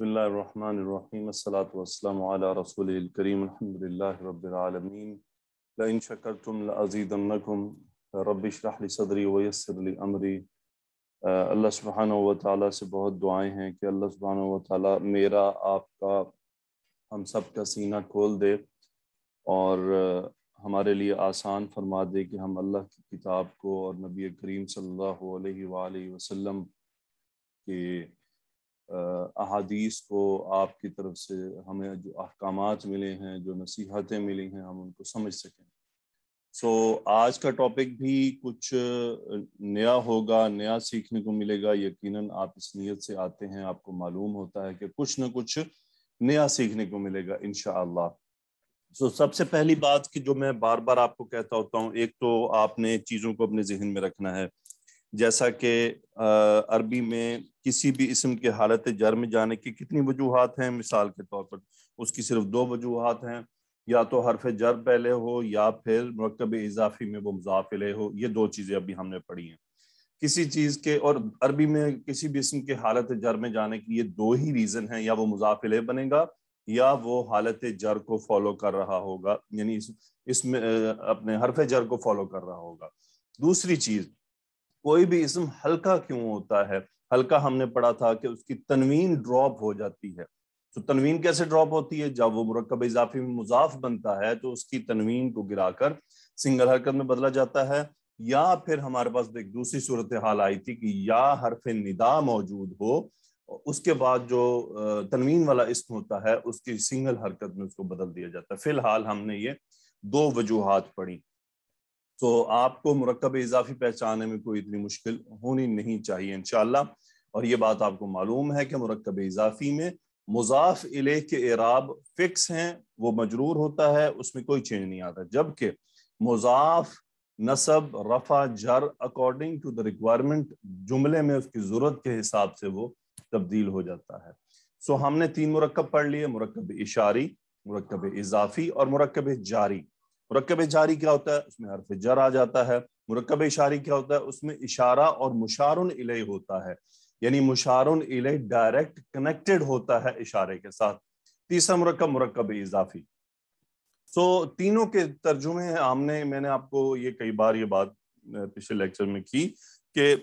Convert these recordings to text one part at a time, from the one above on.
बसमीम लइन शक्तम अज़ीदनकुम रबिशरहली सदरी वयसरली अमरी अल्लाह सुबहान व से बहुत दुआएं हैं कि अल्लाह सुबहान व ताली मेरा आपका हम सब का सीना खोल दे और हमारे लिए आसान फरमा दे कि हम अल्लाह की किताब को और नबी करीम सल्लल्लाहु अलैहि वसल्लम के अहादीस को आपकी तरफ से हमें जो अहकाम मिले हैं जो नसीहतें मिली हैं हम उनको समझ सकें सो so, आज का टॉपिक भी कुछ नया होगा नया सीखने को मिलेगा यकीनन आप इस नीयत से आते हैं आपको मालूम होता है कि कुछ ना कुछ नया सीखने को मिलेगा इन सो so, सबसे पहली बात कि जो मैं बार बार आपको कहता होता हूँ एक तो आपने चीज़ों को अपने जहन में रखना है जैसा कि अरबी में किसी भी इसम के हालत जर में जाने की कितनी वजूहत हैं मिसाल के तौर पर उसकी सिर्फ दो वजूहत हैं या तो हरफ जर पहले हो या फिर मरकब इजाफी में वो मुजाफिले हो ये दो चीज़ें अभी हमने पढ़ी हैं किसी चीज़ के और अरबी में किसी भी इसम के हालत जर में जाने की ये दो ही रीज़न है या वो मुजाफिले बनेगा या वो हालत जर को फॉलो कर रहा होगा यानी इसमें इस अपने हरफ जर को फॉलो कर रहा होगा दूसरी चीज़ कोई भी इसम हल्का क्यों होता है हल्का हमने पढ़ा था कि उसकी तनवीन ड्रॉप हो जाती है तो तनवीन कैसे ड्रॉप होती है जब वो मुरकब इजाफी में मुजाफ बनता है तो उसकी तनवीन को गिराकर सिंगल हरकत में बदला जाता है या फिर हमारे पास एक दूसरी सूरत हाल आई थी कि या हरफ निदा मौजूद हो उसके बाद जो तनवीन वाला इसम होता है उसकी सिंगल हरकत में उसको बदल दिया जाता है फिलहाल हमने ये दो वजूहत पढ़ी तो आपको मरकब इजाफी पहचानने में कोई इतनी मुश्किल होनी नहीं चाहिए इन और ये बात आपको मालूम है कि मरकब इजाफी में मुजाफ इले के एराब फिक्स हैं वो मजरूर होता है उसमें कोई चेंज नहीं आता जबकि मुजाफ नसब रफा जर अकॉर्डिंग टू द रिक्वायरमेंट जुमले में उसकी ज़रूरत के हिसाब से वो तब्दील हो जाता है सो हमने तीन मरकब पढ़ लिए मरकब इशारी मरकब इजाफी और मरकब जारी मुरकब जारी क्या होता है उसमें हरफ जर आ जाता है मुरकब इशारी क्या होता है उसमें इशारा और मुशार इले होता है यानी मुशार इले डायरेक्ट कनेक्टेड होता है इशारे के साथ तीसरा मरकब मरकब इजाफी सो तीनों के तर्जुमे हमने मैंने आपको ये कई बार ये बात पिछले लेक्चर में की कि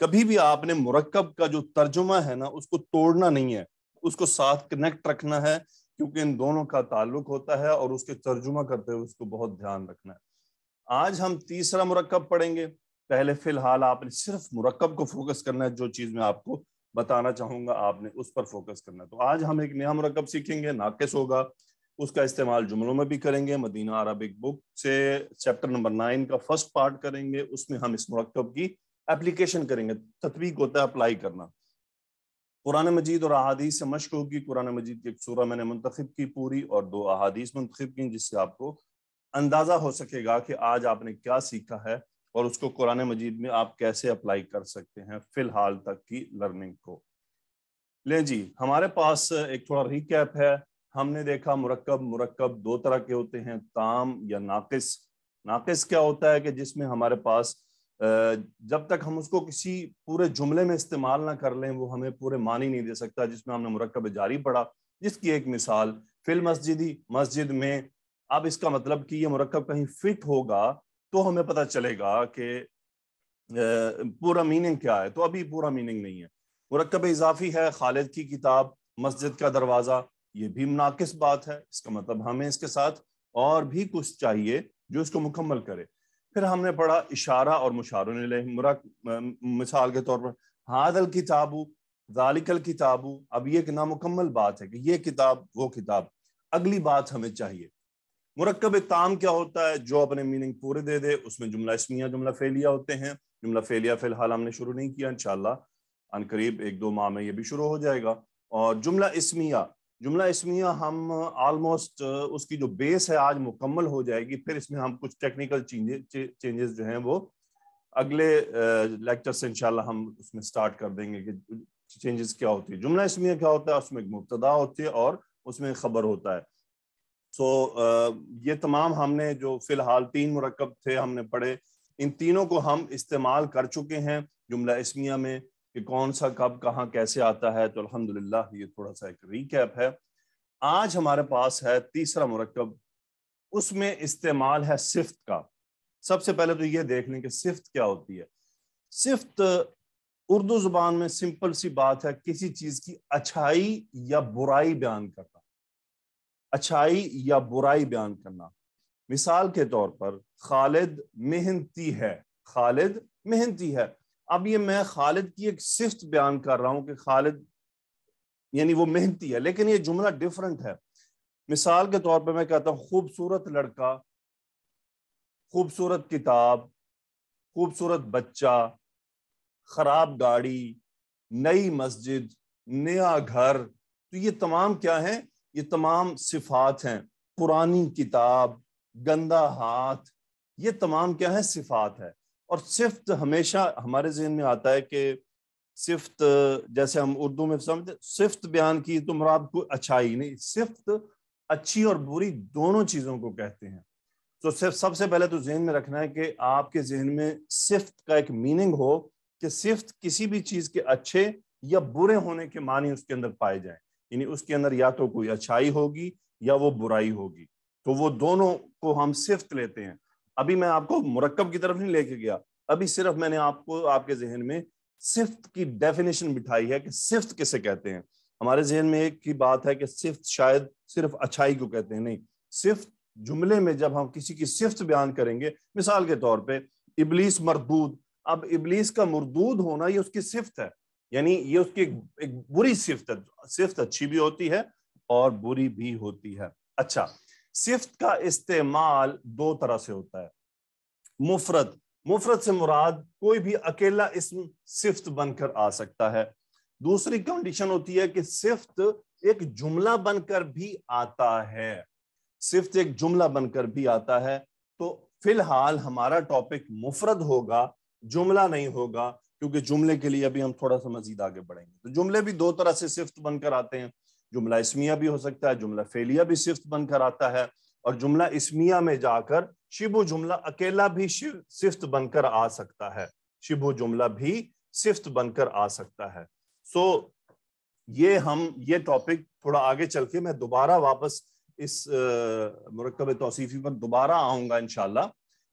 कभी भी आपने मुरकब का जो तर्जुमा है ना उसको तोड़ना नहीं है उसको साथ कनेक्ट रखना है क्योंकि इन दोनों का ताल्लुक होता है और उसके तर्जुमा करते हुए उसको बहुत ध्यान रखना है आज हम तीसरा मुरकब पढ़ेंगे पहले फिलहाल आपने सिर्फ मुरकब को फोकस करना है जो चीज़ मैं आपको बताना चाहूंगा आपने उस पर फोकस करना है तो आज हम एक नया मुरकब सीखेंगे नाकस होगा उसका इस्तेमाल जुमलों में भी करेंगे मदीना अरबिक बुक से चैप्टर नंबर नाइन का फर्स्ट पार्ट करेंगे उसमें हम इस मुरकब की एप्लीकेशन करेंगे तत्वीक होता है अप्लाई करना कुरान मजीद और अहादीस से मश्क होगी कुरान मजीद की एक सूरह मैंने मंतखब की पूरी और दो अहादीस मंतखब की जिससे आपको अंदाज़ा हो सकेगा कि आज आपने क्या सीखा है और उसको कुरान मजीद में आप कैसे अप्लाई कर सकते हैं फिलहाल तक की लर्निंग को लें जी हमारे पास एक थोड़ा रिकैप है हमने देखा मुरकब मुरकब दो तरह के होते हैं ताम या नाकिस नाकिस क्या होता है कि जिसमें हमारे पास जब तक हम उसको किसी पूरे जुमले में इस्तेमाल ना कर लें वो हमें पूरे मानी नहीं दे सकता जिसमें हमने मरकब जारी पढ़ा जिसकी एक मिसाल फिल मस्जिदी मस्जिद में अब इसका मतलब कि ये मरकब कहीं फिट होगा तो हमें पता चलेगा कि पूरा मीनिंग क्या है तो अभी पूरा मीनिंग नहीं है मरकब इजाफी है खालिद की किताब मस्जिद का दरवाज़ा ये भी नाकिस बात है इसका मतलब हमें इसके साथ और भी कुछ चाहिए जो इसको मुकम्मल करे फिर हमने पढ़ा इशारा और ने मुशारा मिसाल के तौर पर हादल किताबू जालिकल किताबू अब ये कि नामुकम्मल बात है कि ये किताब वो किताब अगली बात हमें चाहिए मुरकब ताम क्या होता है जो अपने मीनिंग पूरे दे दे उसमें जुमला इसमिया जुमला फेलिया होते हैं जुमला फेलिया फिलहाल हमने शुरू नहीं किया इनशाला अनकरीब एक दो माह में ये भी शुरू हो जाएगा और जुमला इसमिया जुमला इसमिया हम ऑलमोस्ट उसकी जो बेस है आज मुकम्मल हो जाएगी फिर इसमें हम कुछ टेक्निकल चेंजेस जो हैं वो अगले लेक्चर से इंशाल्लाह हम उसमें स्टार्ट कर देंगे कि चेंजेस क्या होती है जुमला इसमिया क्या होता है उसमें मुबतदा होती है और उसमें खबर होता है सो ये तमाम हमने जो फिलहाल तीन मरकब थे हमने पढ़े इन तीनों को हम इस्तेमाल कर चुके हैं जुमला इसमिया में कि कौन सा कब कहाँ कैसे आता है तो अल्हम्दुलिल्लाह ये थोड़ा सा एक रिकैप है आज हमारे पास है तीसरा मरकब उसमें इस्तेमाल है सिफ्त का सबसे पहले तो ये देख लें कि सिफ्त क्या होती है सिफ्त उर्दू जुबान में सिंपल सी बात है किसी चीज की अच्छाई या बुराई बयान करना अच्छाई या बुराई बयान करना मिसाल के तौर पर खालिद मेहनती है खालिद मेहनती है अब ये मैं खालिद की एक सिफ्त बयान कर रहा हूं कि खालिद यानी वो मेहनती है लेकिन ये जुमला डिफरेंट है मिसाल के तौर पे मैं कहता हूँ खूबसूरत लड़का खूबसूरत किताब खूबसूरत बच्चा खराब गाड़ी नई मस्जिद नया घर तो ये तमाम क्या है ये तमाम सिफात हैं पुरानी किताब गंदा हाथ ये तमाम क्या है सिफात है और सिफ्त हमेशा हमारे जहन में आता है कि सिफ्त जैसे हम उर्दू में समझते सिफ्त बयान की तो मुराद को अच्छाई नहीं सिफ्त अच्छी और बुरी दोनों चीज़ों को कहते हैं तो सिर्फ सबसे पहले तो जहन में रखना है कि आपके जहन में सिफ्त का एक मीनिंग हो कि सिफ्त किसी भी चीज़ के अच्छे या बुरे होने के मानी उसके अंदर पाए जाए यानी उसके अंदर या तो कोई अच्छाई होगी या वो बुराई होगी तो वो दोनों को हम सिफ्त लेते हैं अभी मैं आपको मुरक्कब की तरफ नहीं लेके गया अभी सिर्फ मैंने आपको आपके जहन में सिफ्त की डेफिनेशन बिठाई है कि सिफ्त किसे कहते हैं हमारे जहन में एक की बात है कि सिफ्त शायद सिर्फ अच्छाई को कहते हैं नहीं सिफ्त जुमले में जब हम किसी की सिफ्त बयान करेंगे मिसाल के तौर पे इबलीस मरदूद अब इबलीस का मरदूद होना ये उसकी सिफ्त है यानी ये उसकी एक, एक बुरी सिफ्त है सिफ्त अच्छी भी होती है और बुरी भी होती है अच्छा सिफ्त का इस्तेमाल दो तरह से होता है मुफरत मुफरत से मुराद कोई भी अकेला इसम सिफ्त बनकर आ सकता है दूसरी कंडीशन होती है कि सिफ्त एक जुमला बनकर भी आता है सिफ्त एक जुमला बनकर भी आता है तो फिलहाल हमारा टॉपिक मुफरत होगा जुमला नहीं होगा क्योंकि जुमले के लिए अभी हम थोड़ा सा मजीद आगे बढ़ेंगे तो जुमले भी दो तरह से सिफ्त बनकर आते हैं जुमला इसमिया भी हो सकता है जुमला फेलिया भी सिफ्त बनकर आता है और जुमला इसमिया में जाकर शिबु जुमला अकेला भी सिफ्त बनकर आ सकता है शिबु जुमला भी सिफ्त बनकर आ सकता है सो so, ये हम ये टॉपिक थोड़ा आगे चल के मैं दोबारा वापस इस मरकब तोसीफ़ी पर दोबारा आऊंगा इनशाला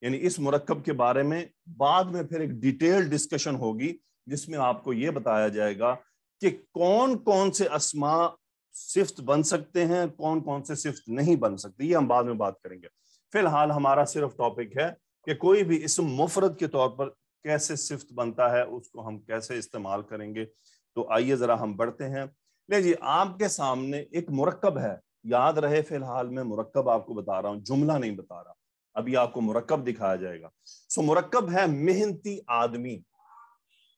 यानी इस मरकब के बारे में बाद में फिर एक डिटेल डिस्कशन होगी जिसमें आपको ये बताया जाएगा कि कौन कौन से असमा सिफ्त बन सकते हैं कौन कौन से सिफ्त नहीं बन सकते ये हम बाद में बात करेंगे फिलहाल हमारा सिर्फ टॉपिक है कि कोई भी इस मुफरत के तौर पर कैसे सिफ्त बनता है उसको हम कैसे इस्तेमाल करेंगे तो आइए ज़रा हम बढ़ते हैं ले जी आपके सामने एक मुरक्कब है याद रहे फिलहाल मैं मुरक्कब आपको बता रहा हूँ जुमला नहीं बता रहा अभी आपको मुरक्कब दिखाया जाएगा सो मुरक्कब है मेहनती आदमी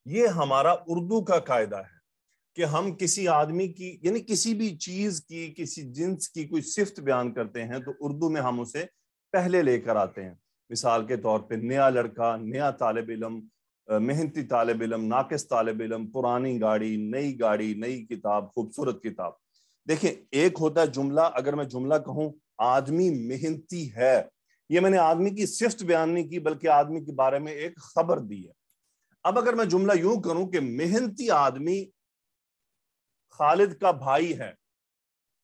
ये हमारा उर्दू का कायदा है कि हम किसी आदमी की यानी किसी भी चीज की किसी जिन्स की कोई सिफ्त बयान करते हैं तो उर्दू में हम उसे पहले लेकर आते हैं मिसाल के तौर पे नया लड़का नया तालब इलम मेहनती तालब इलम नाकस तालब इलम पुरानी गाड़ी नई गाड़ी नई किताब खूबसूरत किताब देखें एक होता है जुमला अगर मैं जुमला कहूँ आदमी मेहनती है ये मैंने आदमी की सिफ्त बयान नहीं की बल्कि आदमी के बारे में एक खबर दी है अब अगर मैं जुमला यूं करूं कि मेहनती आदमी खालिद का भाई है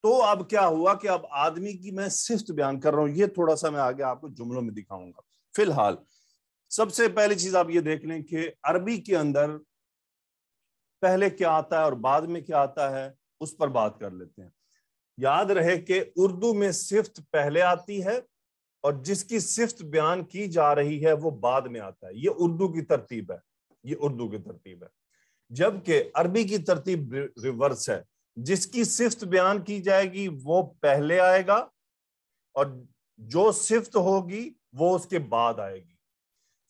तो अब क्या हुआ कि अब आदमी की मैं सिफ्त बयान कर रहा हूं यह थोड़ा सा मैं आगे आपको जुमलों में दिखाऊंगा फिलहाल सबसे पहली चीज आप ये देख लें कि अरबी के अंदर पहले क्या आता है और बाद में क्या आता है उस पर बात कर लेते हैं याद रहे कि उर्दू में सिफ्त पहले आती है और जिसकी सिफ्त बयान की जा रही है वो बाद में आता है ये उर्दू की तरतीब है ये उर्दू की तरतीब है जबकि अरबी की तरतीब रिवर्स है जिसकी सिफ्त बयान की जाएगी वो पहले आएगा और जो सिफ्त होगी वो उसके बाद आएगी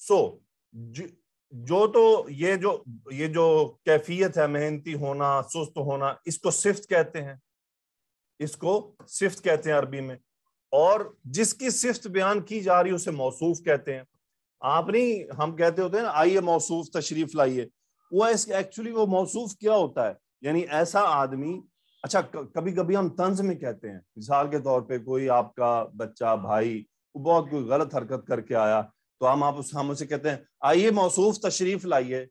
सो ज, जो तो ये जो ये जो कैफियत है मेहनती होना सुस्त होना इसको सिफ्त कहते हैं इसको सिफ्त कहते हैं अरबी में और जिसकी सिफ्त बयान की जा रही है उसे मौसूफ कहते हैं आप नहीं हम कहते होते हैं ना आइए मौसूफ तशरीफ लाइए वो एक्चुअली वो मौसूफ क्या होता है यानी ऐसा आदमी अच्छा कभी कभी हम तंज में कहते हैं मिसाल के तौर पे कोई आपका बच्चा भाई वो बहुत कोई गलत हरकत करके आया तो हम आप उस हम उसे कहते हैं आइए मौसूफ तशरीफ लाइए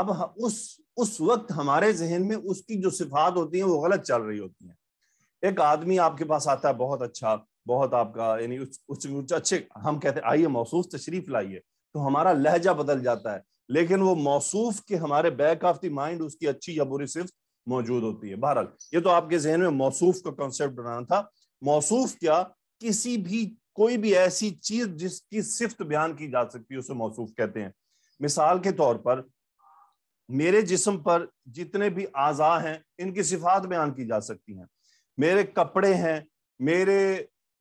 अब उस उस वक्त हमारे जहन में उसकी जो सिफात होती है वो गलत चल रही होती है एक आदमी आपके पास आता है बहुत अच्छा बहुत आपका यानी उस, उस अच्छे हम कहते हैं आइए मौसूफ तशरीफ लाइए तो हमारा लहजा बदल जाता है लेकिन वो मौसूफ के हमारे बैक ऑफ दी माइंड उसकी अच्छी या बुरी सिर्फ मौजूद होती है बहरहाल ये तो आपके जहन में मौसूफ का कॉन्सेप्ट बनाना था मौसूफ क्या किसी भी कोई भी ऐसी चीज जिसकी सिफ्त बयान की जा सकती है उसे मौसूफ कहते हैं मिसाल के तौर पर मेरे जिस्म पर जितने भी आज़ा हैं इनकी सिफात बयान की जा सकती हैं मेरे कपड़े हैं मेरे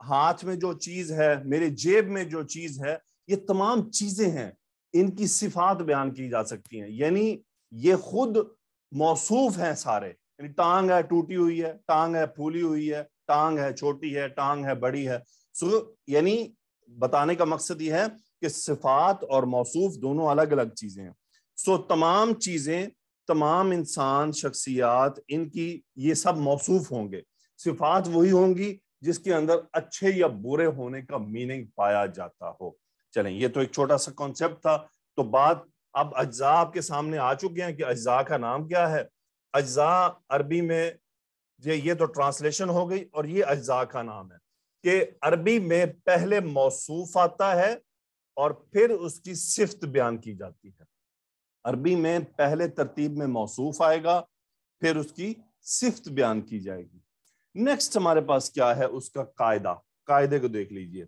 हाथ में जो चीज़ है मेरे जेब में जो चीज़ है ये तमाम चीज़ें हैं इनकी सिफात बयान की जा सकती हैं यानी ये खुद मौसूफ हैं सारे यानी टांग है टूटी हुई है टांग है फूली हुई है टांग है छोटी है टांग है बड़ी है सो यानी बताने का मकसद ये है कि सिफात और मौसूफ दोनों अलग अलग चीजें हैं सो तमाम चीजें तमाम इंसान शख्सियात इनकी ये सब मौसूफ होंगे सिफात वही होंगी जिसके अंदर अच्छे या बुरे होने का मीनिंग पाया जाता हो चलें ये तो एक छोटा सा कॉन्सेप्ट था तो बात अब अज्जा आपके सामने आ चुके हैं कि अज्जा का नाम क्या है अज्जा अरबी में ये ये तो ट्रांसलेशन हो गई और ये अज्जा का नाम है कि अरबी में पहले मौसूफ आता है और फिर उसकी सिफ्त बयान की जाती है अरबी में पहले तरतीब में मौसूफ आएगा फिर उसकी सिफ्त बयान की जाएगी नेक्स्ट हमारे पास क्या है उसका कायदा कायदे को देख लीजिए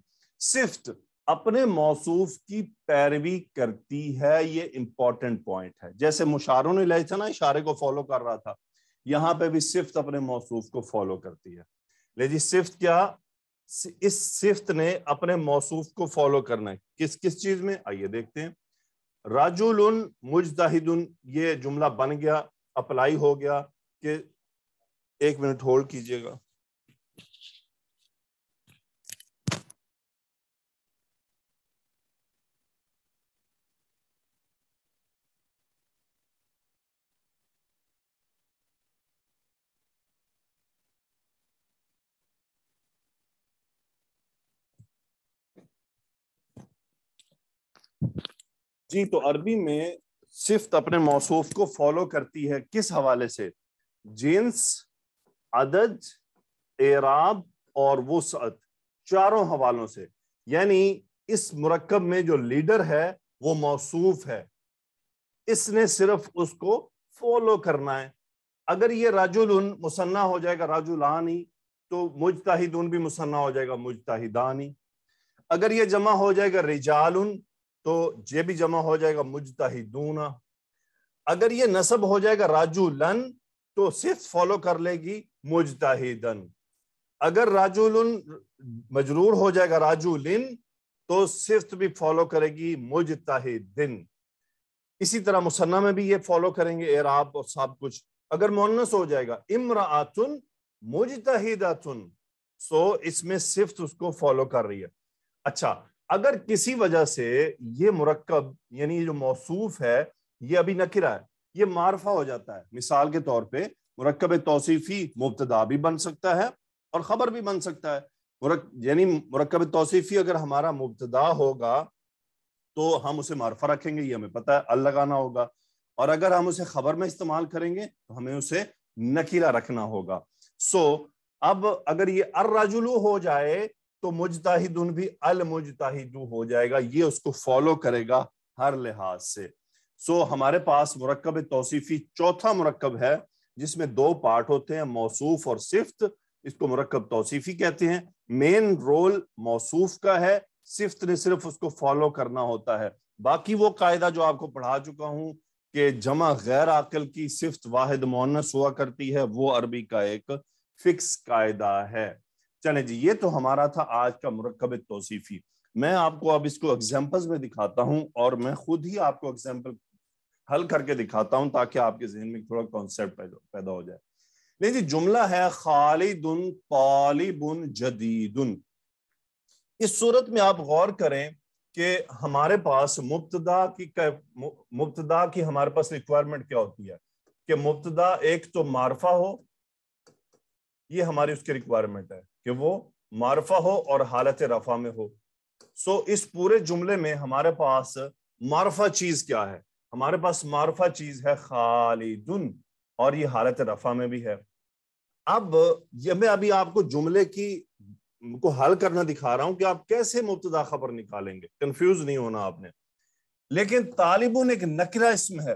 सिफ्त अपने मौसूफ की पैरवी करती है ये इंपॉर्टेंट पॉइंट है जैसे मुशारों ने लिया था ना इशारे को फॉलो कर रहा था यहां पे भी सिफ्त अपने मौसूफ को फॉलो करती है लेकिन सिफ्त क्या इस सिफ्त ने अपने मौसूफ को फॉलो करना है किस किस चीज में आइए देखते हैं राजुल मुजदाहिदुन ये जुमला बन गया अप्लाई हो गया कि एक मिनट होल्ड कीजिएगा जी तो अरबी में सिफ्त अपने मौसूफ को फॉलो करती है किस हवाले से जिन्स अदज एराब और वसअत चारों हवालों से यानी इस मरकब में जो लीडर है वो मौसूफ है इसने सिर्फ उसको फॉलो करना है अगर ये राजुल मुसन्ना हो जाएगा राजुलानी तो मुजताहिदुन भी मुसन्ना हो जाएगा मुजताहिदानी अगर ये जमा हो जाएगा रिजालुन तो ये भी जमा हो जाएगा दूना अगर ये नसब हो जाएगा राजू लन तो सिर्फ फॉलो कर लेगी दन अगर राजुलन मजरूर हो जाएगा राजू लिन तो सिर्फ भी फॉलो करेगी दिन इसी तरह मुसन्ना में भी ये फॉलो करेंगे एराब और सब कुछ अगर मोनस हो जाएगा इमरातुन मुजतहिदातुन सो इसमें सिर्फ उसको फॉलो कर रही है अच्छा अगर किसी वजह से ये मुरकब यानी जो मौसूफ है ये अभी नकिरा है ये मारफा हो जाता है मिसाल के तौर पर मुरकब तोसीफ़ी मुबतदा भी बन सकता है और ख़बर भी बन सकता है मुरक यानी मुरकब तोसीफ़ी अगर हमारा मुबतदा होगा तो हम उसे मारफा रखेंगे ये हमें पता है अल लगाना होगा और अगर हम उसे खबर में इस्तेमाल करेंगे तो हमें उसे नकीला रखना होगा सो so, अब अगर ये अर्राजुलू हो जाए तो मुजताहिदुन भी अल मुजताहिदू हो जाएगा ये उसको फॉलो करेगा हर लिहाज से सो so, हमारे पास मरकब तोसीफ़ी चौथा मरकब है जिसमें दो पार्ट होते हैं मौसूफ और सिफ्त इसको मरकब तोसीफ़ी कहते हैं मेन रोल मौसूफ का है सिफ्त ने सिर्फ उसको फॉलो करना होता है बाकी वो कायदा जो आपको पढ़ा चुका हूं कि जमा गैर आकल की सिफ्त वाहिद मोनस हुआ करती है वो अरबी का एक फिक्स कायदा है चले जी ये तो हमारा था आज का मरकब तोसीफी मैं आपको अब इसको एग्जाम्पल्स में दिखाता हूँ और मैं खुद ही आपको एग्जाम्पल हल करके दिखाता हूँ ताकि आपके जहन में थोड़ा कॉन्सेप्ट पैदा हो जाए नहीं जी जुमला है खालिदुन तालिबुन जदीदुन इस सूरत में आप गौर करें कि हमारे पास मुबतदा की मुबतदा की हमारे पास रिक्वायरमेंट क्या होती है कि मुबतदा एक तो मारफा हो ये हमारी उसकी रिक्वायरमेंट है कि वो मारफा हो और हालत रफा में हो सो इस पूरे जुमले में हमारे पास मारफा चीज क्या है हमारे पास मारफा चीज है खालिदुन और ये हालत रफा में भी है अब ये मैं अभी आपको जुमले की को हल करना दिखा रहा हूं कि आप कैसे मुबतदा खबर निकालेंगे कंफ्यूज नहीं होना आपने लेकिन तालिबुन एक नकरा इसम है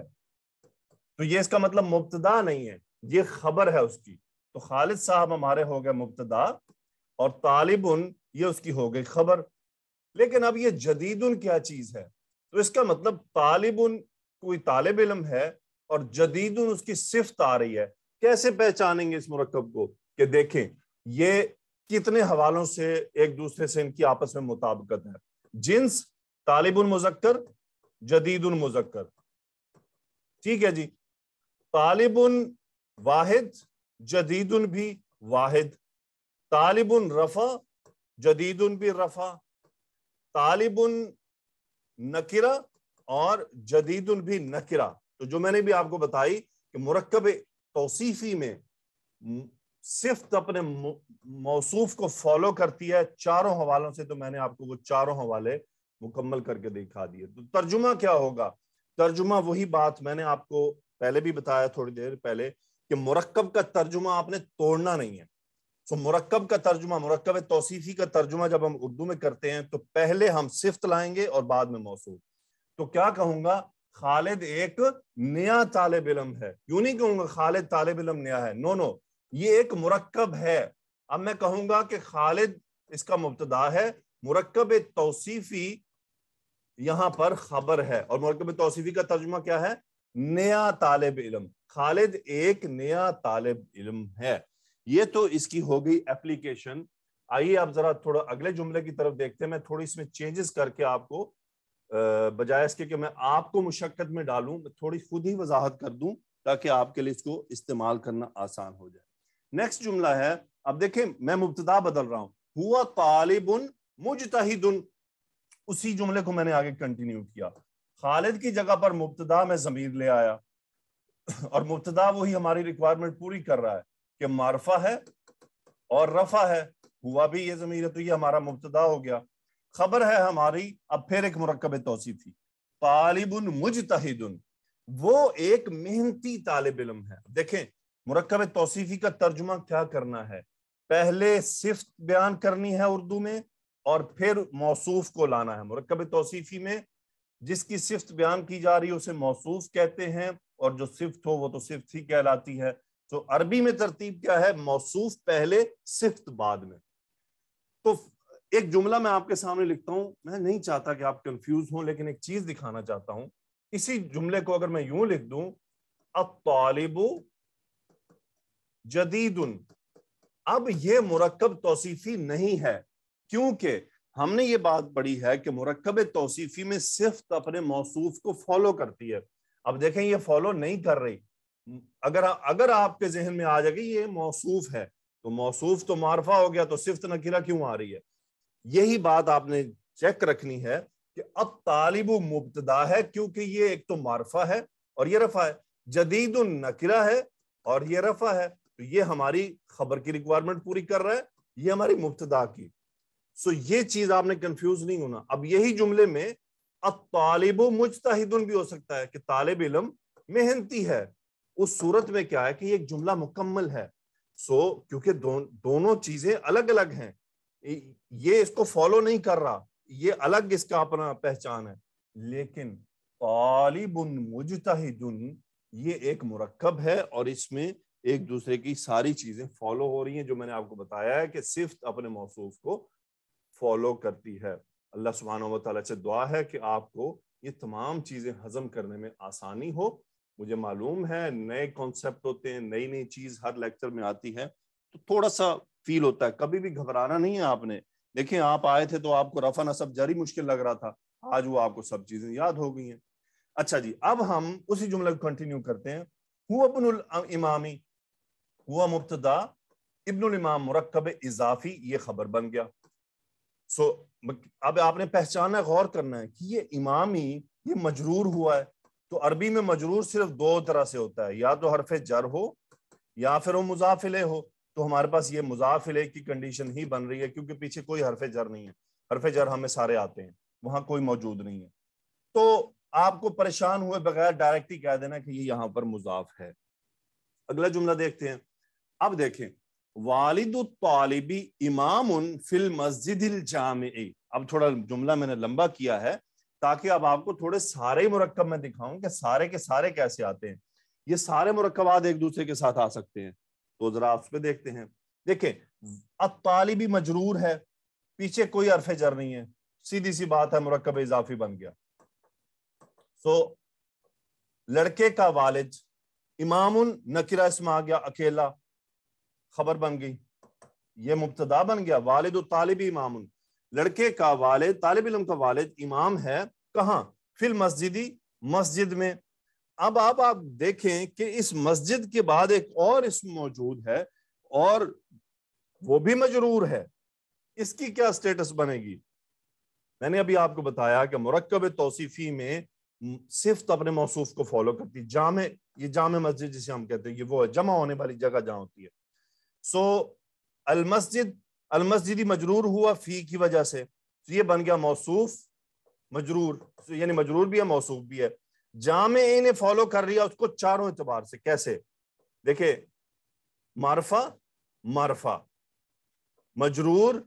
तो ये इसका मतलब मुबतदा नहीं है ये खबर है उसकी तो खालिद साहब हमारे हो गए मुबतदा और तालिबन ये उसकी हो गई खबर लेकिन अब ये उन क्या चीज है तो इसका मतलब उन कोई तालब इलम है और उन उसकी सिफत आ रही है कैसे पहचानेंगे इस मरकब को कि देखें ये कितने हवालों से एक दूसरे से इनकी आपस में मुताबकत है जिन्स तालिबुन मुजक्कर जदीदुन मुजक्कर ठीक है जी तालिबुन वाहिद जदीदुन भी वाहिद तालिबुन रफा जदीदुन भी रफा तालिबुन नकिरा और जदीदुन भी नकिरा तो जो मैंने भी आपको बताई कि मुरकब तोसीफी में सिर्फ अपने मौसूफ को फॉलो करती है चारों हवालों से तो मैंने आपको वो चारों हवाले मुकम्मल करके दिखा दिए तो तर्जुमा क्या होगा तर्जुमा वही बात मैंने आपको पहले भी बताया थोड़ी देर पहले कि मुरक्कब का तर्जुमा आपने तोड़ना नहीं है सो तो मुरक्कब का तर्जुमा मुरक्कब तोसीफ़ी का तर्जुमा जब हम उर्दू में करते हैं तो पहले हम सिफ्त लाएंगे और बाद में मौसू तो क्या कहूंगा खालिद एक नया तालब इलम है क्यों नहीं कहूंगा खालिद तालब इलम नया है नो नो ये एक मुरक्कब है अब मैं कहूंगा कि खालिद इसका मुबतदा है मुरक्कब तोसीफ़ी यहां पर खबर है और मुरकब तोसीफ़ी का तर्जुमा क्या है नया तालब इलम खालिद एक नया तालब इलम है ये तो इसकी हो गई एप्लीकेशन आइए आप जरा थोड़ा अगले जुमले की तरफ देखते हैं मैं थोड़ी इसमें चेंजेस करके आपको बजाय इसके कि मैं आपको मुशक्कत में डालूं मैं थोड़ी खुद ही वजाहत कर दूं ताकि आपके लिए इसको इस्तेमाल करना आसान हो जाए नेक्स्ट जुमला है अब देखें मैं मुबतदा बदल रहा हूं हुआ तालिबुन मुजतहिदुन उसी जुमले को मैंने आगे कंटिन्यू किया खालिद की जगह पर मुबतदा में जमीर ले आया और मुबतदा वही हमारी रिक्वायरमेंट पूरी कर रहा है कि मारफा है और रफा है हुआ भी ये जमीर है तो ये हमारा मुबतदा हो गया खबर है हमारी अब फिर एक मरकब तोसी थी तालिबन मुजतहिदन वो एक मेहनती तालब इलम है देखें मरकब तोसीफी का तर्जुमा क्या करना है पहले सिफ्त बयान करनी है उर्दू में और फिर मौसूफ को लाना है मरकब तोसीफी में जिसकी सिफ्त बयान की जा रही है उसे मौसूफ कहते हैं और जो सिफ्त हो वो तो सिफ्त ही कहलाती है तो अरबी में तरतीब क्या है मौसूफ पहले सिफ्त बाद में तो एक जुमला मैं आपके सामने लिखता हूं मैं नहीं चाहता कि आप कंफ्यूज हो लेकिन एक चीज दिखाना चाहता हूं इसी जुमले को अगर मैं यूं लिख दूं जदीद उन अब यह मुरकब तोसीफी नहीं है क्योंकि हमने ये बात पढ़ी है कि मुरकब तोसीफी में सिर्फ अपने मौसूफ को फॉलो करती है अब देखें ये फॉलो नहीं कर रही अगर अगर आपके जहन में आ जाएगी ये मौसूफ है तो मौसूफ तो मारफा हो गया तो सिफ्त नकीरा क्यों आ रही है यही बात आपने चेक रखनी है कि अब तालिब मुबतदा है क्योंकि ये एक तो मारफा है और ये रफा है जदीद नकिरा है और ये रफा है तो ये हमारी खबर की रिक्वायरमेंट पूरी कर रहा है ये हमारी मुबतदा की सो ये चीज आपने कंफ्यूज नहीं होना अब यही जुमले में अब तालिब भी हो सकता है कि तालब इलम मेहनती है उस सूरत में क्या है कि एक जुमला मुकम्मल है सो so, क्योंकि दो, दोनों चीजें अलग अलग हैं ये इसको फॉलो नहीं कर रहा ये अलग इसका अपना पहचान है लेकिन तालिबुन मुजतहिदन ये एक मुरक्कब है और इसमें एक दूसरे की सारी चीजें फॉलो हो रही हैं जो मैंने आपको बताया है कि सिफ्त अपने मौसूफ को फॉलो करती है अल्लाह सुबहान तला से दुआ है कि आपको ये तमाम चीज़ें हजम करने में आसानी हो मुझे मालूम है नए कॉन्सेप्ट होते हैं नई नई चीज़ हर लेक्चर में आती है तो थोड़ा सा फील होता है कभी भी घबराना नहीं है आपने देखिए आप आए थे तो आपको रफा नसब जरी मुश्किल लग रहा था आज वो आपको सब चीज़ें याद हो गई हैं अच्छा जी अब हम उसी जुमले को कंटिन्यू करते हैं हुआ अपन इमामी हुआ मुफ्त इबन इमाम मरकब इजाफी ये खबर बन गया सो अब आपने पहचाना गौर करना है कि ये इमामी ये मजरूर हुआ है तो अरबी में मजरूर सिर्फ दो तरह से होता है या तो हरफ जर हो या फिर वो मुजाफिले हो तो हमारे पास ये मुजाफिले की कंडीशन ही बन रही है क्योंकि पीछे कोई हरफ जर नहीं है हरफ जर हमें सारे आते हैं वहां कोई मौजूद नहीं है तो आपको परेशान हुए बगैर डायरेक्ट ही कह देना कि ये यहाँ पर मुजाफ है अगला जुमला देखते हैं अब देखें वालिद तालिबी इमाम फिल मस्जिद जाम अब थोड़ा जुमला मैंने लंबा किया है ताकि अब आपको थोड़े सारे मुरक्कब में दिखाऊं कि सारे के सारे कैसे आते हैं ये सारे मुरक्कबात एक दूसरे के साथ आ सकते हैं तो जरा आप उसमें देखते हैं देखें तालिबी मजरूर है पीछे कोई अरफे जर नहीं है सीधी सी बात है मुरक्कब इजाफी बन गया सो लड़के का वालिद इमाम नकिरा इसमें आ गया अकेला खबर बन गई ये मुबतदा बन गया वालिद तालिब इमाम लड़के का वालिद तालिब इलम का वालिद इमाम है कहाँ फिल मस्जिदी मस्जिद में अब आप आप देखें कि इस मस्जिद के बाद एक और इसम मौजूद है और वो भी मजरूर है इसकी क्या स्टेटस बनेगी मैंने अभी आपको बताया कि मरकब तोसीफ़ी में सिर्फ अपने मौसू को फॉलो करती जाम ये जाम मस्जिद जिसे हम कहते हैं ये वो है जमा होने वाली जगह जहाँ होती है सो अल मस्जिद अल मस्जिदी मजरूर हुआ फी की वजह से तो ये बन गया मौसूफ मजरूर तो यानी मजरूर भी है मौसूफ भी है जाम ने फॉलो कर लिया उसको चारों एतबार से कैसे देखे मारफा मारफा मजरूर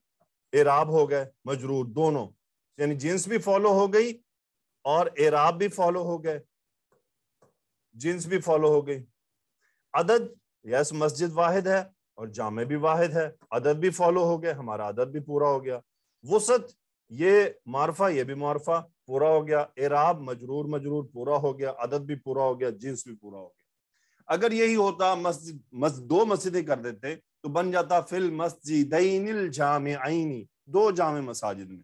एराब हो गए मजरूर दोनों यानी जिन्स भी फॉलो हो गई और एराब भी फॉलो हो गए जिन्स भी फॉलो हो गई अदद यस मस्जिद वाहिद है और जामे भी वाहिद है अदब भी फॉलो हो गया हमारा अदब भी पूरा हो गया वसत ये मारफा ये भी मारफा पूरा हो गया एराब मजरूर मजरूर पूरा हो गया अदब भी पूरा हो गया जिन्स भी पूरा हो गया अगर यही होता मस्जिद मस्ज, दो मस्जिदें कर देते तो बन जाता फिल मस्जिद जाम आईनी दो जाम मसाजिद में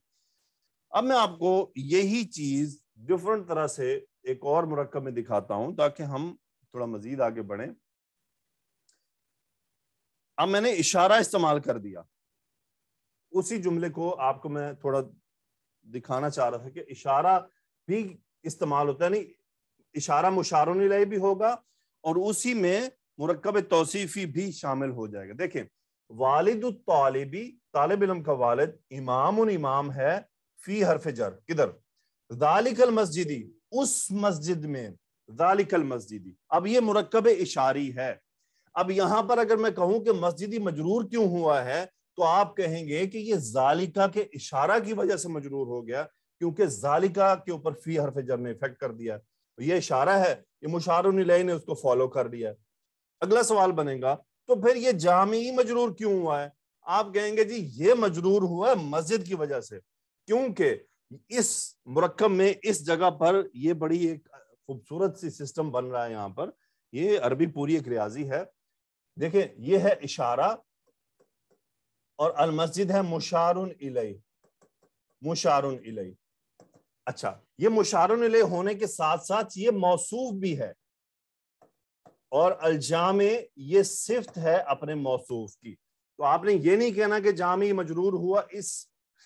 अब मैं आपको यही चीज डिफरेंट तरह से एक और मरकब में दिखाता हूं ताकि हम थोड़ा मजीद आगे बढ़े अब मैंने इशारा इस्तेमाल कर दिया उसी जुमले को आपको मैं थोड़ा दिखाना चाह रहा था कि इशारा भी इस्तेमाल होता है नहीं इशारा मुशारों भी होगा और उसी में मुरकब तोसीफी भी शामिल हो जाएगा देखें वालिद तालिबी तालब इलम का वालिद इमाम उन इमाम है फी हरफ जर किधर दालिकल मस्जिदी उस मस्जिद में दालिकल मस्जिदी अब ये मुरकब इशारी है अब यहां पर अगर मैं कहूं कि मस्जिदी मजरूर क्यों हुआ है तो आप कहेंगे कि ये जालिका के इशारा की वजह से मजरूर हो गया क्योंकि जालिका के ऊपर फी हरफ जर ने इफेक्ट कर दिया तो ये इशारा है ये मुशारुनिलई ने उसको फॉलो कर लिया अगला सवाल बनेगा तो फिर ये जामी मजरूर क्यों हुआ है आप कहेंगे जी ये मजरूर हुआ है मस्जिद की वजह से क्योंकि इस मुरक्कब में इस जगह पर ये बड़ी एक खूबसूरत सी सिस्टम बन रहा है यहाँ पर ये अरबी पूरी एक रियाजी है देखिए ये है इशारा और अल मस्जिद है मुशारुन इलई मुशारुन इलई अच्छा ये मुशारुन इलई होने के साथ साथ ये मौसूफ भी है और अल जामे ये सिफ्त है अपने मौसूफ की तो आपने ये नहीं कहना कि जामे मजरूर हुआ इस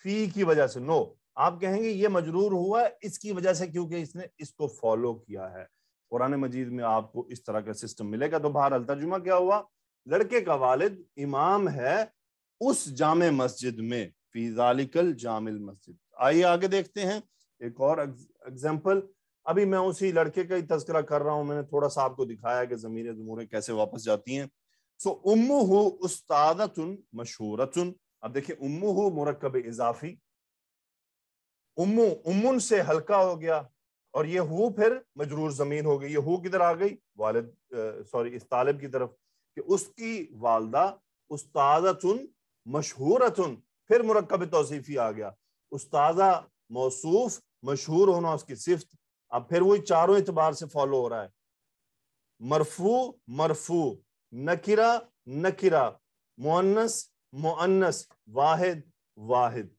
फी की वजह से नो आप कहेंगे ये मजरूर हुआ इसकी वजह से क्योंकि इसने इसको फॉलो किया है कुरान मजीद में आपको इस तरह का सिस्टम मिलेगा तो बहर तर्जुमा क्या हुआ लड़के का वालिद इमाम है उस जाम मस्जिद में फिजालिकल जामिल मस्जिद आइए आगे देखते हैं एक और एग्जाम्पल अभी मैं उसी लड़के का ही तस्करा कर रहा हूं मैंने थोड़ा सा आपको दिखाया कि जमीन जमूरें कैसे वापस जाती हैं सो उम्मू हो उस्तादतुन मशहूरतुन अब देखिए उम्मू हो मुरकब इजाफी उम्मू उमुन से हल्का हो गया और ये हु फिर मजरूर जमीन हो गई ये हु किधर आ गई वालिद सॉरी इस तालिब की तरफ कि उसकी वालदा मशहूर तुन फिर मरकब तोसीफ़ी आ गया उस्तादा मौसूफ मशहूर होना उसकी सिफत अब फिर वही चारों एतबार से फॉलो हो रहा है मरफू मरफू नकिरा नकिरा मुअन्नस मुअन्नस वाहिद वाहिद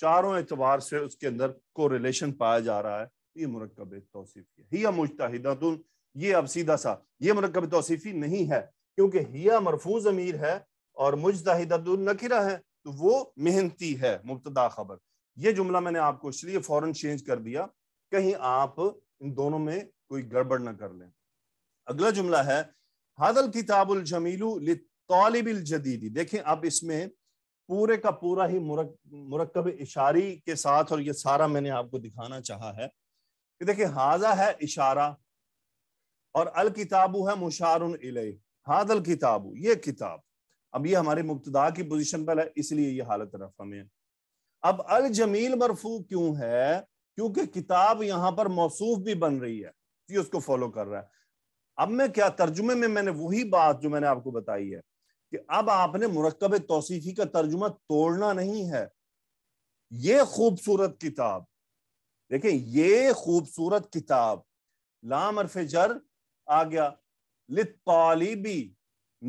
चारों एतबार से उसके अंदर को रिलेशन पाया जा रहा है ये मरकब तोसीफ़ी है मुश्ताहिदा ये अब सीधा सा ये मरकब तोसीफ़ी नहीं है क्योंकि हिया मरफूज अमीर है और मुजतहिदतुलनकिरा है तो वो मेहनती है मुबतदा खबर ये जुमला मैंने आपको इसलिए फौरन चेंज कर दिया कहीं आप इन दोनों में कोई गड़बड़ ना कर लें अगला जुमला है हादल किताबुल जमीलू तालिबिल जदीदी देखें अब इसमें पूरे का पूरा ही मुरक, मुरकब इशारी के साथ और ये सारा मैंने आपको दिखाना चाहा है कि देखिए हाजा है इशारा और अल किताबू है मुशार हादल किताब ये किताब अब ये हमारे मुबतदा की पोजीशन पर है इसलिए ये हालत रफा में है अब अल जमील मरफू क्यों है क्योंकि किताब यहां पर मौसूफ भी बन रही है ये उसको फॉलो कर रहा है अब मैं क्या तर्जुमे में मैंने वही बात जो मैंने आपको बताई है कि अब आपने मुरकब तोसीफी का तर्जुमा तोड़ना नहीं है ये खूबसूरत किताब देखें ये खूबसूरत किताब लाम जर आ गया लितालिबी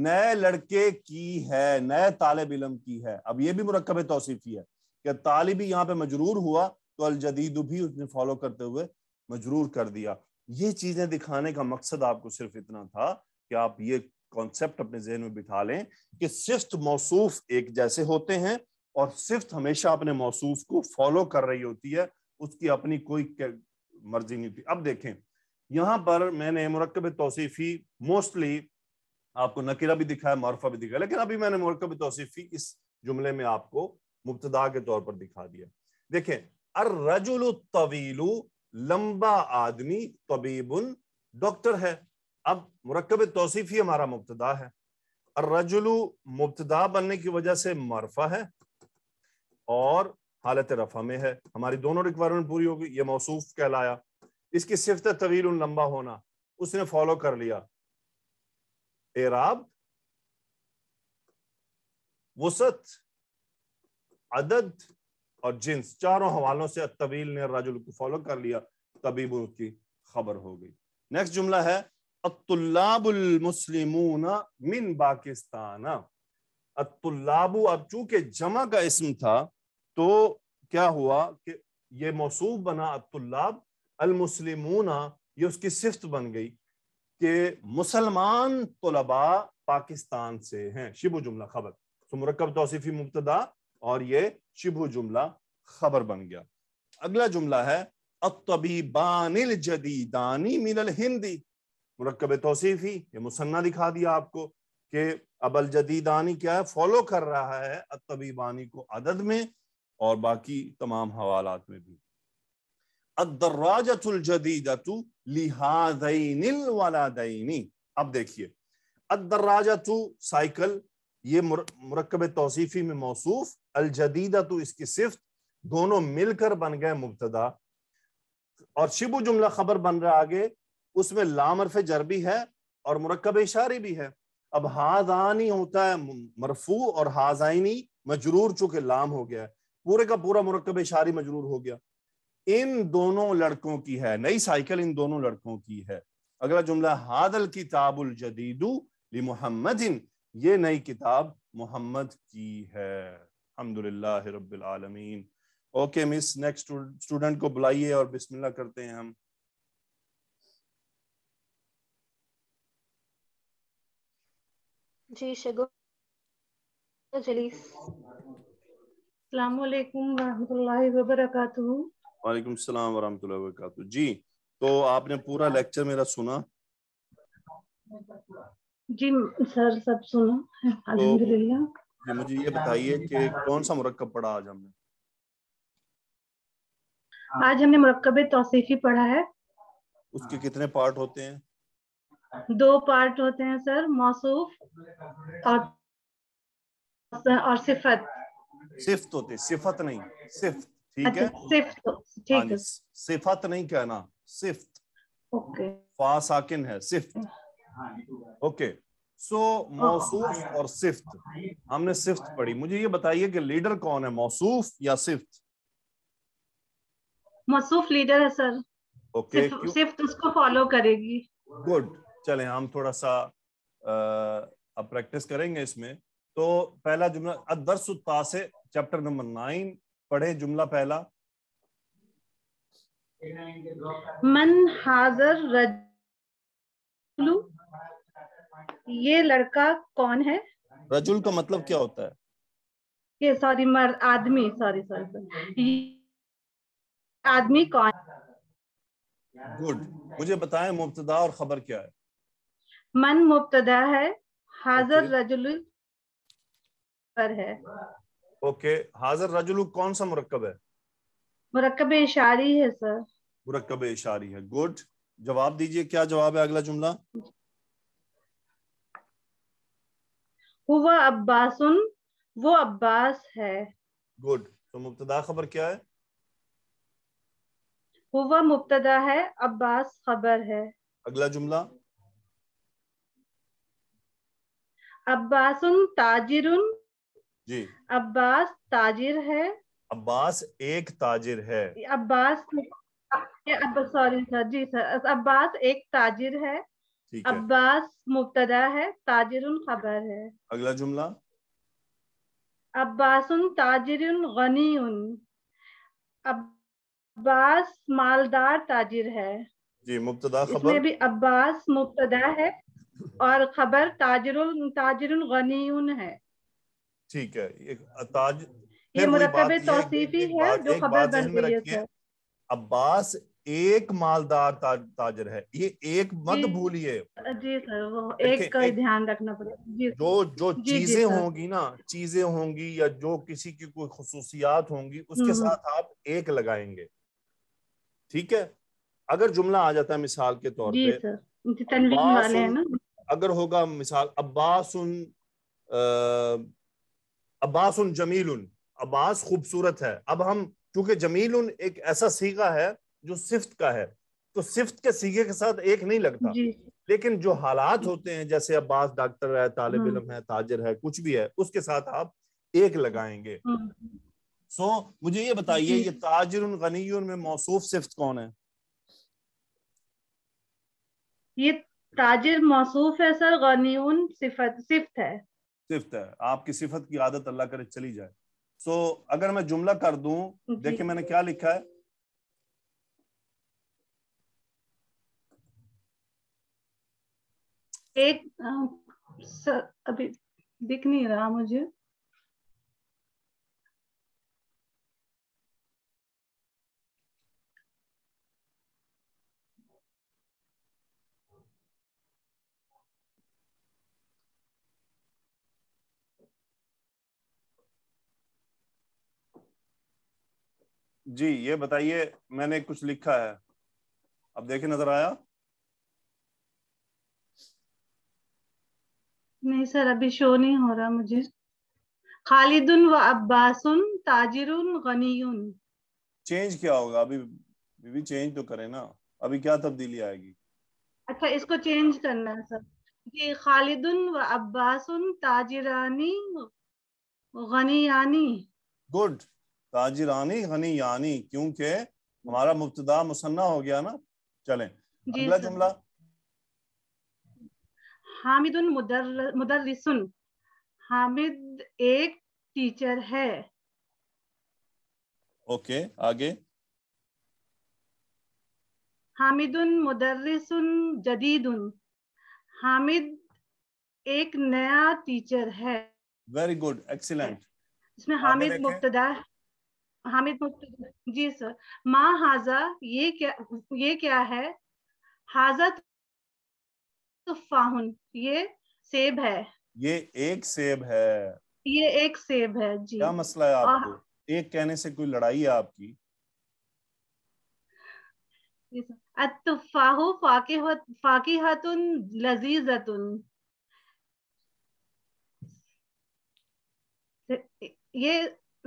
नए लड़के की है नए तालब इलम की है अब ये भी मरकब तोसीफ़ी है कि तालिबी यहाँ पे मजरूर हुआ तो अलजदीद भी उसने फॉलो करते हुए मजरूर कर दिया ये चीजें दिखाने का मकसद आपको सिर्फ इतना था कि आप ये कॉन्सेप्ट अपने जहन में बिठा लें कि सिफ्त मौसूफ एक जैसे होते हैं और सिफ्त हमेशा अपने मौसूफ को फॉलो कर रही होती है उसकी अपनी कोई मर्जी नहीं होती अब देखें यहाँ पर मैंने मरकब तोसीफ़ी मोस्टली आपको नकीरा भी दिखाया मारफा भी दिखाया लेकिन अभी मैंने मरकब तोसीफ़ी इस जुमले में आपको मुबतदा के तौर पर दिखा दिया देखें अर रजुल तवीलू लंबा आदमी तबीबुन डॉक्टर है अब मरकब तोसीफ़ी हमारा मुबतदा है अर रजुल मुबतदा बनने की वजह से मरफा है और हालत रफा में है हमारी दोनों रिक्वायरमेंट पूरी होगी ये मौसूफ कहलाया इसकी सिफत तवील लंबा होना उसने फॉलो कर लिया एराब वसत अदद और जिन्स चारों हवालों से तवील ने राजुल को फॉलो कर लिया तभी उसकी खबर हो गई नेक्स्ट जुमला है अतुल्लाबुल मुस्लिम मिन पाकिस्तान अतुल्लाबु अब चूंकि जमा का इसम था तो क्या हुआ कि ये मौसू बना अतुल्लाब अलमुसलिमूना ये उसकी सिफ्त बन गई कि मुसलमान तलबा पाकिस्तान से हैं शिबु जुमला खबर तो मुरकब तोसीफ़ी मुबतदा और ये शिबु जुमला खबर बन गया अगला जुमला है अतबीबानिल जदीदानी मिनल हिंदी मरकब तोसीफ़ी ये मुसन्ना दिखा दिया आपको कि अबल जदीदानी क्या है फॉलो कर रहा है बानी को अदद में और बाकी तमाम हवालात में भी अदर्राजतुलजदीदतु अब देखिए अदर्राजतु साइकिल ये मरकब तोसीफी में मौसूफ अलजदीदतु इसकी सिफ्त दोनों मिलकर बन गए मुबतदा और शिबु जुमला खबर बन रहा आगे उसमें लामरफ जरबी है और मरकब इशारी भी है अब हाजानी होता है मरफू और हाजाइनी मजरूर चूंकि लाम हो गया है पूरे का पूरा मरकब इशारी मजरूर हो गया इन दोनों लड़कों की है नई साइकिल इन दोनों लड़कों की है अगला जुमला हादल किताबुल जदीदू ली मोहम्मदिन ये नई किताब मोहम्मद की है अलहमदिल्ला रबालमीन ओके मिस नेक्स्ट स्टूडेंट को बुलाइए और बिस्मिल्लाह करते हैं हम जी शगुन जलीस रहमतुल्लाहि व बरकातहू वालेकुम सलाम वरहमतुल्लाहि वबरकातु जी तो आपने पूरा लेक्चर मेरा सुना जी सर सब सुना तो मुझे ये बताइए कि कौन सा मुरक्कब पढ़ा आज हमने आज हमने मुरक्कब तौसीफी पढ़ा है उसके कितने पार्ट होते हैं दो पार्ट होते हैं सर मौसूफ और और सिफत सिफत होते सिफत नहीं सिफत ठीक अच्छा, तो, हाँ है सिफत नहीं कहना सिफ्त ओके फा साकिन है सिफ्त ओके सो मौसूफ हाँ। और सिफ्त हमने सिफ्त पढ़ी मुझे ये बताइए कि लीडर कौन है मौसूफ या सिफ्त मौसूफ लीडर है सर ओके okay, सिफ्त उसको फॉलो करेगी गुड चले हम थोड़ा सा अब प्रैक्टिस करेंगे इसमें तो पहला जुमला अदरस से चैप्टर नंबर नाइन पढ़े जुमला पहला मन हाजर रजलू ये लड़का कौन है रजुल का मतलब क्या होता है ये सॉरी मर्द आदमी सॉरी सॉरी आदमी कौन गुड मुझे बताएं मुब्तदा और खबर क्या है मन मुब्तदा है हाजर okay. रजुल पर है ओके हाजर रजुल कौन सा मुरकब है मुरकब इशारी है सर मुरकब इशारी है गुड जवाब दीजिए क्या जवाब है अगला जुमला हुआ अब्बासन वो अब्बास है गुड तो मुब्तदा खबर क्या है हुआ मुब्तदा है अब्बास खबर है अगला जुमला अब्बासन ताजिरुन जी अब्बास ताजिर है अब्बास एक ताजिर है अब्बास सॉरी सर जी सर अब्बास एक ताजिर है अब्बास मुबतदा है ताजिर खबर है अगला जुमला अब्बास ताजिर गनी अब्बास मालदार ताजिर है जी मुबतदा खबर इसमें भी अब्बास मुबतदा है और खबर ताजिर ताजिर गनी है ठीक है एक अताज ये मुरकब तौसीफी है जो खबर बन रही है अब्बास एक मालदार ताजर है ये एक मत भूलिए जी सर वो एक का ध्यान रखना पड़ेगा जो जो चीजें होंगी ना चीजें होंगी या जो किसी की कोई खसूसियात होंगी उसके हम्म, हम्म। साथ आप एक लगाएंगे ठीक है अगर जुमला आ जाता है मिसाल के तौर पे वाले है ना अगर होगा मिसाल अब्बास अब्बास उन जमील उन अब्बास खूबसूरत है अब हम क्योंकि जमील उन एक ऐसा सीगा है जो सिफ्त का है तो सिफ्त के सीगे के साथ एक नहीं लगता लेकिन जो हालात होते हैं जैसे अब्बास डॉक्टर है तालब हाँ। इलम है ताजर है कुछ भी है उसके साथ आप एक लगाएंगे हाँ। सो मुझे ये बताइए ये ताजर गनी में मौसूफ सिफ्त कौन है ये ताजिर मौसूफ है सर गनी सिफत सिफ्त है सिफत है आपकी सिफत की आदत अल्लाह करे चली जाए सो so, अगर मैं जुमला कर दू देखिए मैंने क्या लिखा है एक अभी दिख नहीं रहा मुझे जी ये बताइए मैंने कुछ लिखा है अब देखे नजर आया नहीं सर अभी शो नहीं हो रहा मुझे खालिदुन व अब्बासुन ताजिरुन गनीयुन चेंज क्या होगा अभी बीबी चेंज तो करें ना अभी क्या तब्दीली आएगी अच्छा इसको चेंज करना है सर ये खालिदुन व अब्बासुन ताजिरानी गनीयानी गुड ताजिरानी हनी यानी क्योंकि हमारा मुफ्तदा मुसन्ना हो गया ना चलें अगला जुमला उन मुदर, मुदर्रिसुन हामिद एक टीचर है ओके okay, आगे हामिदुन जदीद उन हामिद एक नया टीचर है वेरी गुड एक्सीलेंट इसमें हामिद मुफ्तदा हामिद जी सर माँ हाजा ये क्या ये क्या है हाजा तो फाहुन ये सेब है ये एक सेब है ये एक सेब है जी क्या मसला है आपको आ, एक कहने से कोई लड़ाई है आपकी अतफाहु फाके फाकिहतुन लजीजतुन ये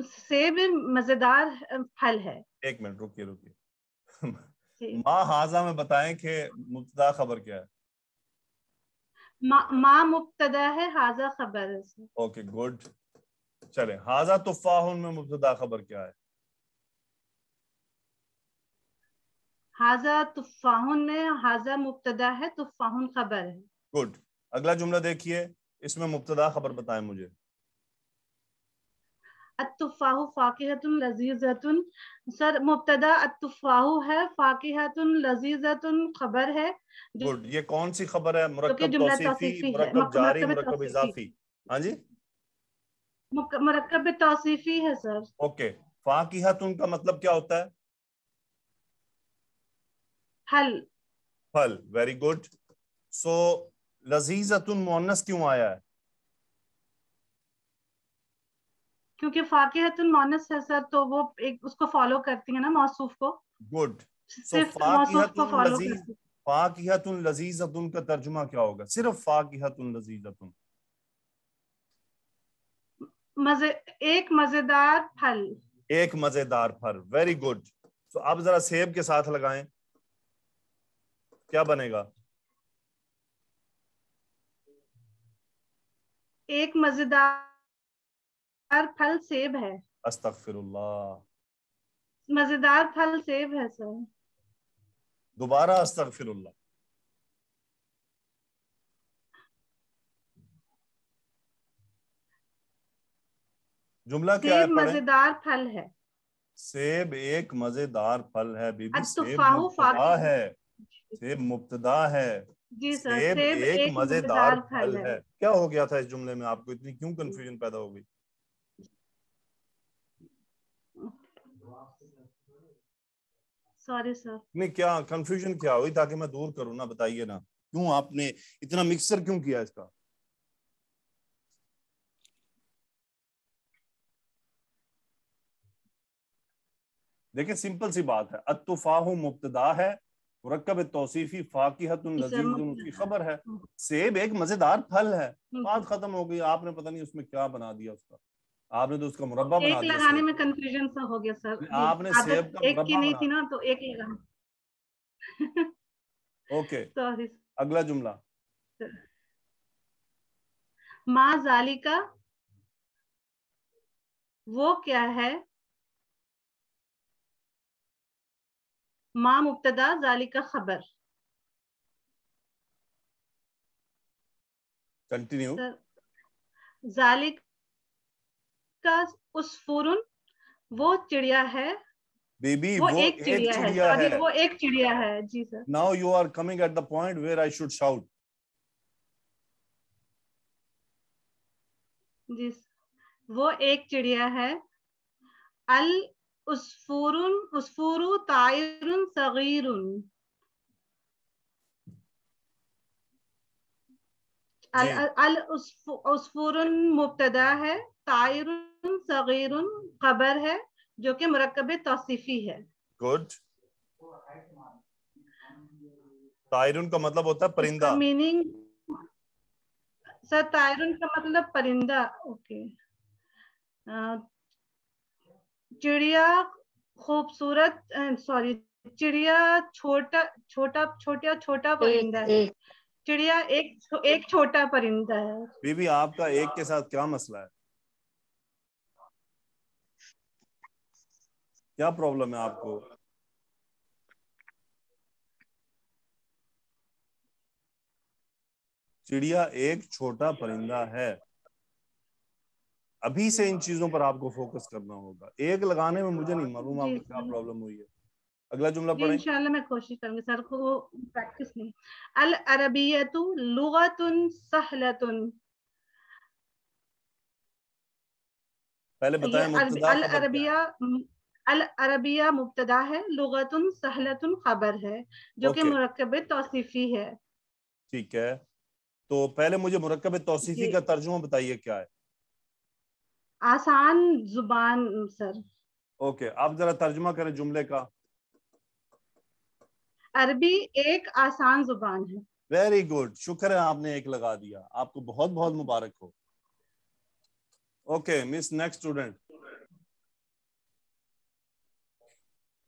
से भी मजेदार फल है एक मिनट रुकिए रुकिए माँ हाजा में बताएं कि मुब्तदा खबर क्या है माँ मा मुब्तदा है हाजा खबर है ओके गुड चले हाजा तुफाहुन में मुब्तदा खबर क्या है हाजा तुफाहुन में हाजा मुब्तदा है तुफाहुन खबर है गुड अगला जुमला देखिए इसमें मुब्तदा खबर बताएं मुझे अतुफ़ाहु फाकिहतुन लजीज़तुन सर मुबतदा अतुफ़ाहु है फाकिहतुन लजीज़तुन खबर है गुड ये कौन सी खबर है मुरक्कब तौसीफी मुरक्कब जारी मुरक्कब इजाफी हां जी मुरक्कब तौसीफी है सर ओके फाकिहतुन का मतलब क्या होता है फल फल वेरी गुड सो लजीज़तुन मुअन्नस क्यों आया है क्योंकि फाकिहतुल मोनस है सर तो वो एक उसको फॉलो करती है ना मौसूफ को गुड सिर्फ so, मौसूफ का तर्जुमा क्या होगा सिर्फ फाकिहतुन लजीजतुन मजे एक मजेदार फल एक मजेदार फल वेरी गुड तो आप जरा सेब के साथ लगाएं क्या बनेगा एक मजेदार मजेदार फल सेब है अस्तगफिरुल्लाह मजेदार फल सेब है सर दोबारा अस्तगफिरुल्लाह जुमला क्या है मजेदार फल है सेब एक मजेदार फल है बीबी तो सेब मुब्तदा है सेब मुब्तदा है जी सर सेब, सेब एक, एक मजेदार फल है।, है क्या हो गया था इस जुमले में आपको इतनी क्यों कंफ्यूजन पैदा हो गई सॉरी सर नहीं क्या कंफ्यूजन क्या हुई ताकि मैं दूर करूं ना बताइए ना क्यों आपने इतना मिक्सर क्यों किया इसका देखिए सिंपल सी बात है अतुफाह मुबतदा है मुरकब तोसीफी फाकिहतुन लजीजुन की खबर है हम्म। सेब एक मजेदार फल है हम्म। बात खत्म हो गई आपने पता नहीं उसमें क्या बना दिया उसका आपने तो उसका मुरब्बा बना दिया लगाने में कंफ्यूजन सा हो गया सर आपने सेब का एक की नहीं थी ना तो एक लगा ओके सॉरी अगला जुमला माँ जालिका वो क्या है माँ मुबतदा जालिका खबर कंटिन्यू जालिक का उस फुरुन वो चिड़िया है बेबी वो, वो एक चिड़िया है, है।, है वो एक चिड़िया है जी sir now you are coming at the point where I should shout जी वो एक चिड़िया है अल उसफुरुन उसफुरु तायरुन सगीरुन अल उसफुरुन मुब्तदा है तायरुन सगीर खबर है जो कि मरकब तोसीफी है गुड तायरुन का मतलब होता है परिंदा मीनिंग सर तायरुन का मतलब परिंदा ओके चिड़िया खूबसूरत सॉरी चिड़िया छोटा छोटा छोटा छोटा परिंदा है चिड़िया एक एक छोटा परिंदा है बीबी आपका एक के साथ क्या मसला है क्या प्रॉब्लम है आपको चिड़िया एक छोटा परिंदा है अभी से इन चीजों पर आपको फोकस करना होगा एक लगाने में मुझे नहीं मालूम आपको क्या प्रॉब्लम हुई है अगला जुमला पढ़ें इंशाल्लाह मैं कोशिश करूंगी सर को प्रैक्टिस नहीं अल अरबियतु लुगतुन सहलतुन पहले बताएं अल अरबिया अल अरबिया मुबतदा है लुगतुन सहलतुन खबर है जो okay. कि मरकब तोसीफी है ठीक है तो पहले मुझे मरकब तोसीफी का तर्जुमा बताइए क्या है आसान जुबान सर ओके okay, आप जरा तर्जुमा करें जुमले का अरबी एक आसान जुबान है वेरी गुड शुक्र है आपने एक लगा दिया आपको बहुत बहुत मुबारक हो ओके मिस नेक्स्ट स्टूडेंट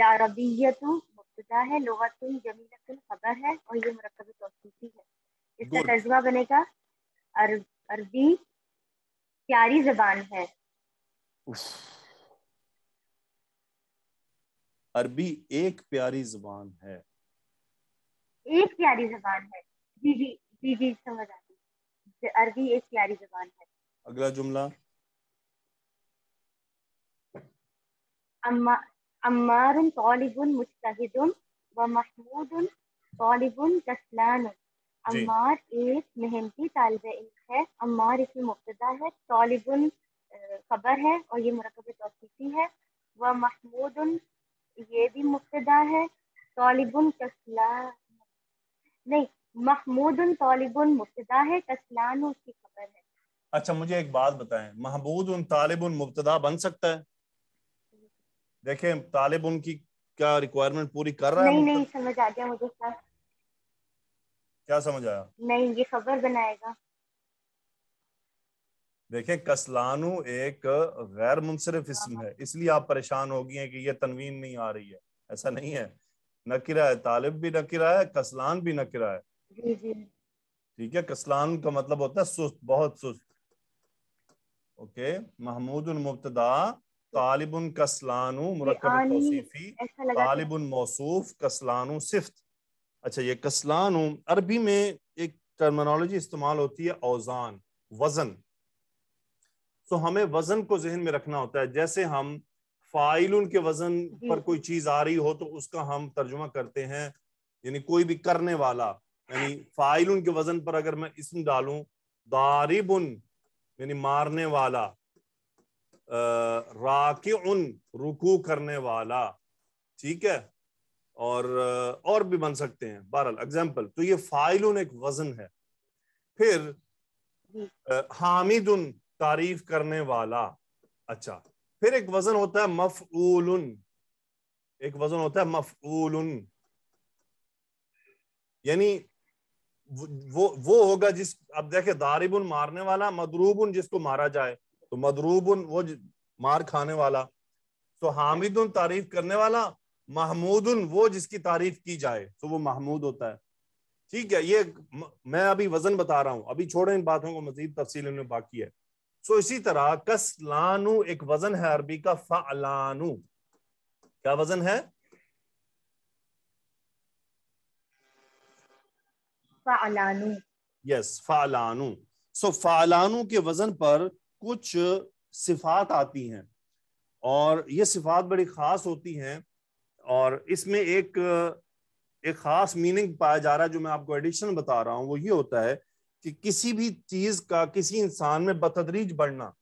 है खबर है और ये मरकब है इसका तर्जुमा बनेगा अरबी प्यारी जबान है अरबी एक प्यारी जबान है एक प्यारी जबान है जी जी जी जी समझ आती अरबी एक प्यारी जबान है अगला जुमला अम्मा अम्मार तालिब मुस्तहिद व महमूद तालिब कस्लान अम्मार एक मेहनती तालब इल्म है अमार इसमें मुबतदा है तालिब खबर है और ये मरकब तोसीफ़ी है व महमूद ये भी मुबतदा है तालिब कस्लान नहीं महमूद तालिब मुबतदा है कस्लान उसकी खबर है अच्छा मुझे एक बात बताएं महमूद उन तालिब मुबतदा बन सकता है देखें तालिब उनकी क्या रिक्वायरमेंट पूरी कर रहा है नहीं मतलब नहीं समझ आ गया मुझे सर क्या समझ आया नहीं ये खबर बनाएगा देखें कसलानु एक गैर मुनसरफ इसम है इसलिए आप परेशान हो गई हैं कि ये तनवीन नहीं आ रही है ऐसा नहीं है नकिरा है तालिब भी नकिरा है कसलान भी नकिरा है ठीक है कसलान का मतलब होता है सुस्त बहुत सुस्त ओके महमूद मुबतदा तालिबुन कसलानु मरकब तोसीफ़ी तालिबन मौसूफ कसलानु सिफ्त अच्छा ये कसलानु अरबी में एक टर्मिनोलॉजी इस्तेमाल होती है औजान वज़न तो हमें वज़न को जहन में रखना होता है जैसे हम फ़ाइल के वज़न पर कोई चीज़ आ रही हो तो उसका हम तर्जुमा करते हैं यानी कोई भी करने वाला यानी फ़ाइल के वज़न पर अगर मैं इसम डालू दारिबुन यानी मारने वाला राक उन रुकू करने वाला ठीक है और और भी बन सकते हैं बहरहाल एग्जाम्पल तो ये फाइल एक वजन है फिर हामिद उन तारीफ करने वाला अच्छा फिर एक वजन होता है मफूल एक वजन होता है मफूल यानी वो वो होगा जिस अब देखे दारिबुन मारने वाला मदरूबुन जिसको मारा जाए तो मदरूब वो मार खाने वाला तो हामिद उन तारीफ करने वाला महमूद उन वो जिसकी तारीफ की जाए तो वो महमूद होता है ठीक है ये मैं अभी वजन बता रहा हूं अभी छोड़े इन बातों को मजीद तफसी में बाकी है सो इसी तरह कसलानु एक वजन है अरबी का फलानु क्या वजन है फालानु यस फालानु सो फालानु के वजन पर कुछ सिफात आती हैं और ये सिफात बड़ी ख़ास होती हैं और इसमें एक एक ख़ास मीनिंग पाया जा रहा है जो मैं आपको एडिशन बता रहा हूं वो ये होता है कि किसी भी चीज़ का किसी इंसान में बतदरीज बढ़ना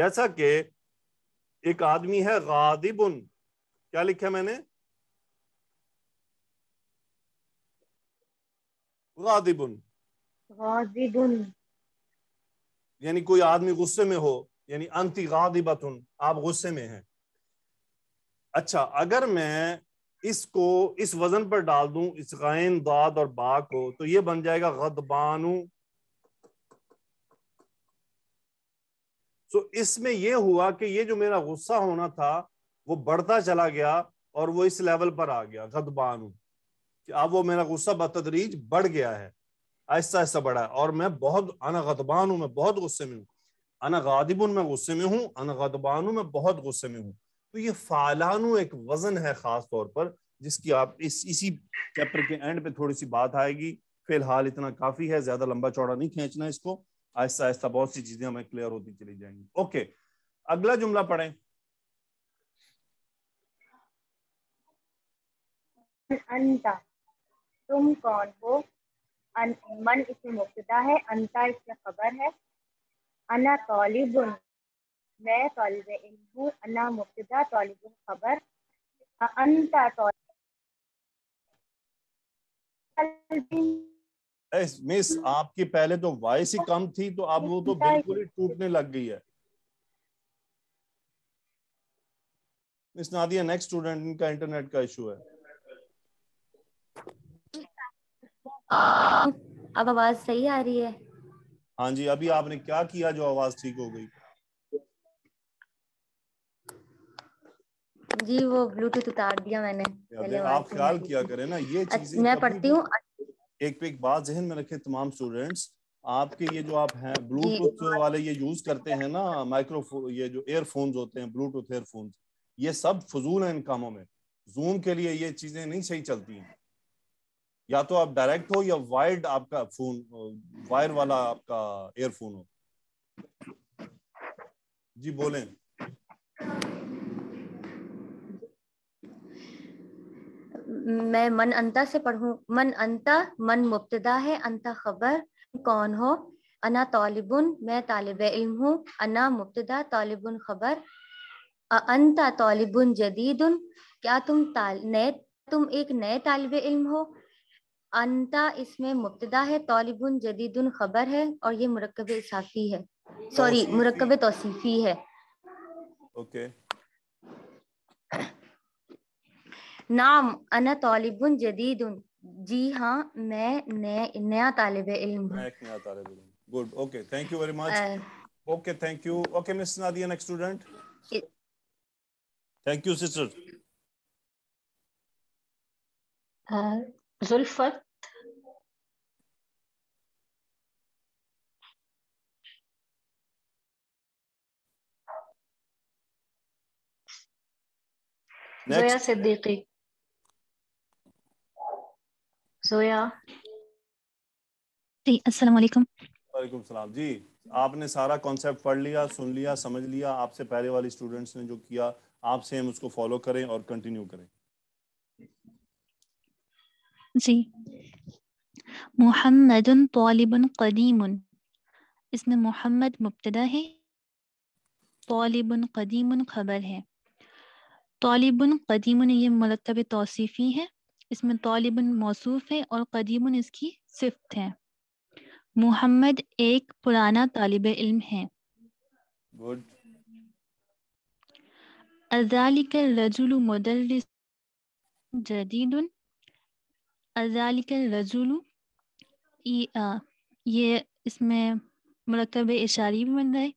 जैसा कि एक आदमी है गादिबुन क्या लिखा मैंने गादिबुन गादिबुन यानी कोई आदमी गुस्से में हो यानी अंति गादिबतुन आप गुस्से में हैं अच्छा अगर मैं इसको इस वजन पर डाल दूं इस गायन दाद और बा को तो ये बन जाएगा गदबानु तो इसमें यह हुआ कि ये जो मेरा गुस्सा होना था वो बढ़ता चला गया और वो इस लेवल पर आ गया गदबानु कि अब वो मेरा गुस्सा बतदरीज बढ़ गया है आहिस्ता आहिस्ता बढ़ा है और मैं बहुत अना गदबान हूँ मैं बहुत गुस्से में हूँ अना गादिबन मैं गुस्से में हूँ अना गदबान हूँ मैं बहुत गुस्से में हूँ तो ये फालानु एक वजन है खास तौर पर जिसकी आप इस इसी चैप्टर के एंड पे थोड़ी सी बात आएगी फिलहाल इतना काफी है ज्यादा लंबा चौड़ा नहीं खींचना इसको आहिस्ता आहिस्ता बहुत सी चीजें हमें क्लियर होती चली जाएंगी ओके अगला जुमला पढ़े अंता तुम कौन हो अन मन इसमें मुब्तदा है अनता इसमें खबर है अना तालिबुन मैं तालब इल्म हूँ अना मुब्तदा तालिबुन खबर अनता अंता मिस आपकी पहले तो वॉइस ही कम थी तो अब वो तो बिल्कुल ही टूटने लग गई है मिस नादिया नेक्स्ट स्टूडेंट इनका इंटरनेट का इशू है अब आवाज सही आ रही है हाँ जी अभी आपने क्या किया जो आवाज ठीक हो गई जी वो ब्लूटूथ उतार दिया मैंने पहले आप ख्याल किया करें ना ये अच्छा, चीजें मैं पढ़ती हूँ एक पे एक बात जहन में रखे तमाम स्टूडेंट्स आपके ये जो आप हैं ब्लूटूथ वाले ये यूज करते हैं ना माइक्रोफोन ये जो एयरफोन्स होते हैं ब्लूटूथ एयरफोन्स ये सब फजूल है इन कामों में जूम के लिए ये चीजें नहीं सही चलती हैं या तो आप डायरेक्ट हो या वायर्ड आपका फोन वायर वाला आपका एयरफोन हो जी बोलें मैं मन अंता से पढ़ू मन अंता मन मुब्तदा है अंता खबर कौन हो अना तालिबुन मैं तालिब इल्म हूँ अना मुब्तदा तालिबुन खबर अंता तालिबुन जदीदुन क्या तुम ताल नए तुम एक नए तालिब इल्म हो अंता इसमें मुब्तदा है तौलिबुन जदीदुन खबर है और ये मुरकब इसाफी है सॉरी मुरकब तोसीफी है ओके नाम अना तौलिबुन जदीदुन जी हाँ मैं नया तालिब इल्म good okay thank you very much okay thank you okay miss Nadia next student thank you sister Zulfat Zoya Siddiqui Zoya ji अस्सलाम वालेकुम वालेकुम सलाम जी आपने सारा कॉन्सेप्ट पढ़ लिया सुन लिया समझ लिया आपसे पहले वाली स्टूडेंट्स ने जो किया आपसे हम उसको फॉलो करें और कंटिन्यू करें जी मोहम्मद तालिबन कदीम इसमें मोहम्मद मुबतदा है तालिबन कदीम खबर है तालिबन कदीम ये मरतब तोसीफ़ी है इसमें तालिबन मौसूफ है और कदीम इसकी सिफ्त है मोहम्मद एक पुराना तालब इल्म है अजालिक रजुल मदरस जदीदुन रजुलू ये इसमें मरकब इशारी भी बन रहा है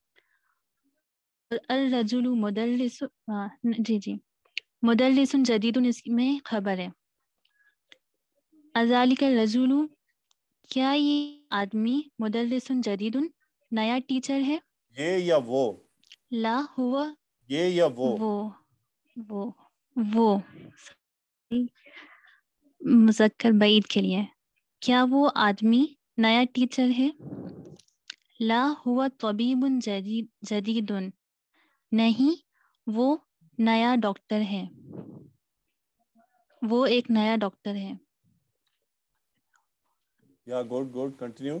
अल रजुलू मदरस जी जी मदरस जदीद में खबर है अजालिक रजुलू क्या ये आदमी मदरस जदीद नया टीचर है ये या वो ला हुआ ये या वो वो वो वो मुजक्कर बईद के लिए क्या वो आदमी नया टीचर है ला हुआ तबीबन जदीदन नहीं वो नया डॉक्टर है वो एक नया डॉक्टर है या गुड गुड कंटिन्यू